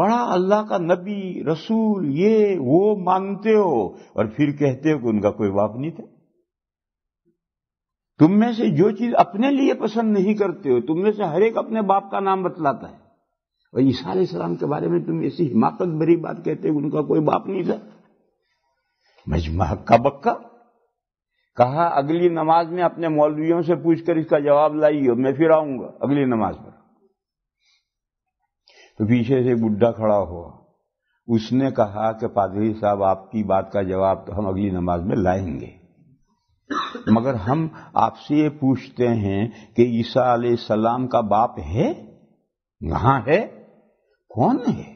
बड़ा अल्लाह का नबी रसूल ये वो मानते हो और फिर कहते हो कि उनका कोई बाप नहीं था तुम में से जो चीज अपने लिए पसंद नहीं करते हो तुम में से हर एक अपने बाप का नाम बतलाता है और ईसा सलाम के बारे में तुम ऐसी हिमाकत भरी बात कहते हो उनका कोई बाप नहीं था मजमा हक्का बक्का कहा अगली नमाज में अपने मौलवियों से पूछकर इसका जवाब लाइए मैं फिर आऊंगा अगली नमाज पर तो पीछे से बुढ़ा खड़ा हुआ उसने कहा कि पादरी साहब आपकी बात का जवाब तो हम अगली नमाज में लाएंगे मगर हम आपसे ये पूछते हैं कि ईसा सलाम का बाप है कहा है कौन है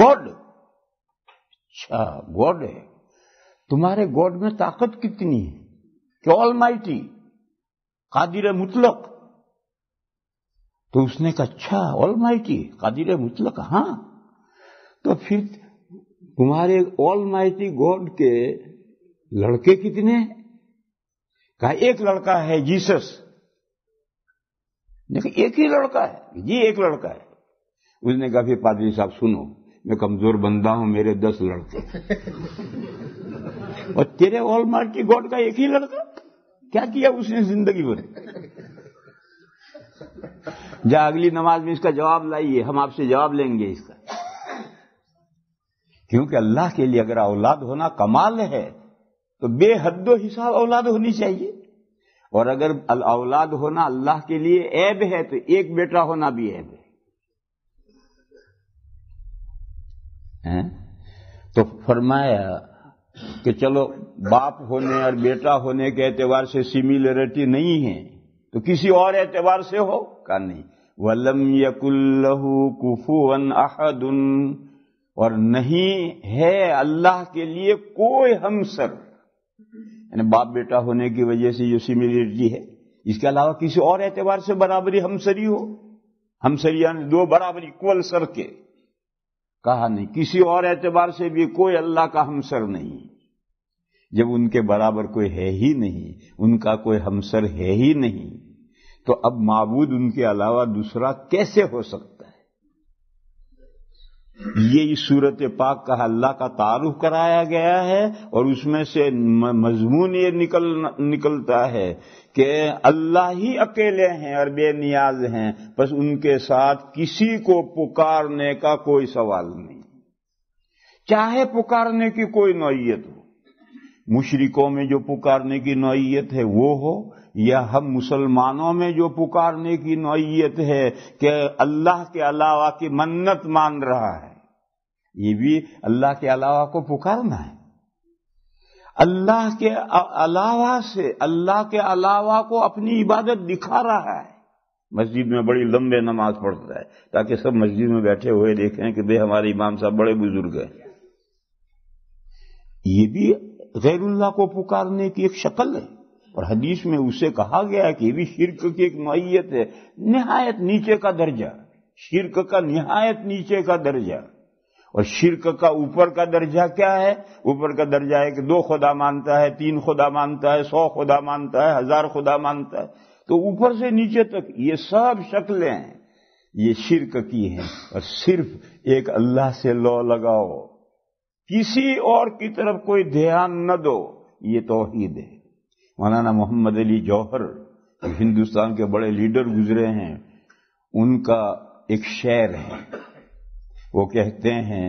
गॉड अच्छा गॉड है तुम्हारे गॉड में ताकत कितनी है कि ऑल माइटी कादिर मुतलक तो उसने कहा अच्छा ऑल माइटी कादिर मुतलक हाँ तो फिर तुम्हारे ऑल माइटी गॉड के लड़के कितने कहा एक लड़का है जीसस देखो एक ही लड़का है जी एक लड़का है उसने कहा फिर पादरी साहब सुनो मैं कमजोर बंदा हूं मेरे दस लड़के और तेरे ऑल माइटी गॉड का एक ही लड़का क्या किया उसने जिंदगी भर जा अगली नमाज में इसका जवाब लाइए हम आपसे जवाब लेंगे इसका क्योंकि अल्लाह के लिए अगर औलाद होना कमाल है तो बेहद हिसाब औलाद होनी चाहिए और अगर औलाद होना अल्लाह के लिए ऐब है तो एक बेटा होना भी ऐब है हैं? तो फरमाया कि चलो बाप होने और बेटा होने के एतवार से सिमिलरिटी नहीं है तो किसी और एतबार से हो का नहीं वलम यकुल्लहू कुफुअन अहदुन और नहीं है अल्लाह के लिए कोई हमसर यानी बाप बेटा होने की वजह से जो सिमिलिटी है इसके अलावा किसी और एतबार से बराबरी हमसरी हो हमसरी यानी दो बराबर इक्वल सर के कहा नहीं किसी और एतबार से भी कोई अल्लाह का हमसर नहीं जब उनके बराबर कोई है ही नहीं उनका कोई हमसर है ही नहीं तो अब मबूद उनके अलावा दूसरा कैसे हो सकता है ये इस सूरत पाक का अल्लाह का तारुफ कराया गया है और उसमें से मजमून ये निकल निकलता है कि अल्लाह ही अकेले हैं और बेनियाज हैं बस उनके साथ किसी को पुकारने का कोई सवाल नहीं चाहे पुकारने की कोई नौयत हो मुशरिकों में जो पुकारने की नौीयत है वो हो या हम मुसलमानों में जो पुकारने की नोयत है कि अल्लाह के अलावा की मन्नत मान रहा है ये भी अल्लाह के अलावा को पुकारना है अल्लाह के अलावा से अल्लाह के अलावा को अपनी इबादत दिखा रहा है मस्जिद में बड़ी लंबे नमाज पढ़ता है ताकि सब मस्जिद में बैठे हुए देखें कि भाई हमारे इमाम साहब बड़े बुजुर्ग हैं ये भी गैरुल्ला को पुकारने की एक शक्ल है और हदीस में उसे कहा गया कि भी शिरक की एक मैत है नहायत नीचे का दर्जा शिरक का नहायत नीचे का दर्जा और शिरक का ऊपर का दर्जा क्या है ऊपर का दर्जा है कि दो खुदा मानता है तीन खुदा मानता है सौ खुदा मानता है हजार खुदा मानता है तो ऊपर से नीचे तक ये सब शक्लें हैं ये शिरक की हैं और सिर्फ एक अल्लाह से लो लगाओ किसी और की तरफ कोई ध्यान न दो ये तोहीद है मौलाना मोहम्मद अली जौहर हिंदुस्तान के बड़े लीडर गुजरे हैं उनका एक शेर है वो कहते हैं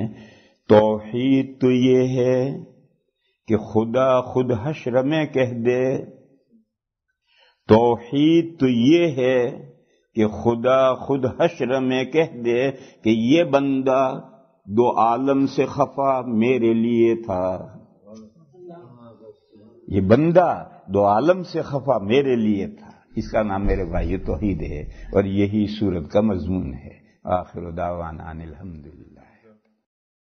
तोहीद तो ये है कि खुदा खुद हशर में कह दे तोहीद तो ये है कि खुदा खुद हशर में कह दे कि ये बंदा दो आलम से खफा मेरे लिए था ये बंदा दो आलम से खफा मेरे लिए था इसका नाम मेरे भाई तोहीद है और यही सूरत का मजमून है आखिर दावाना अनिल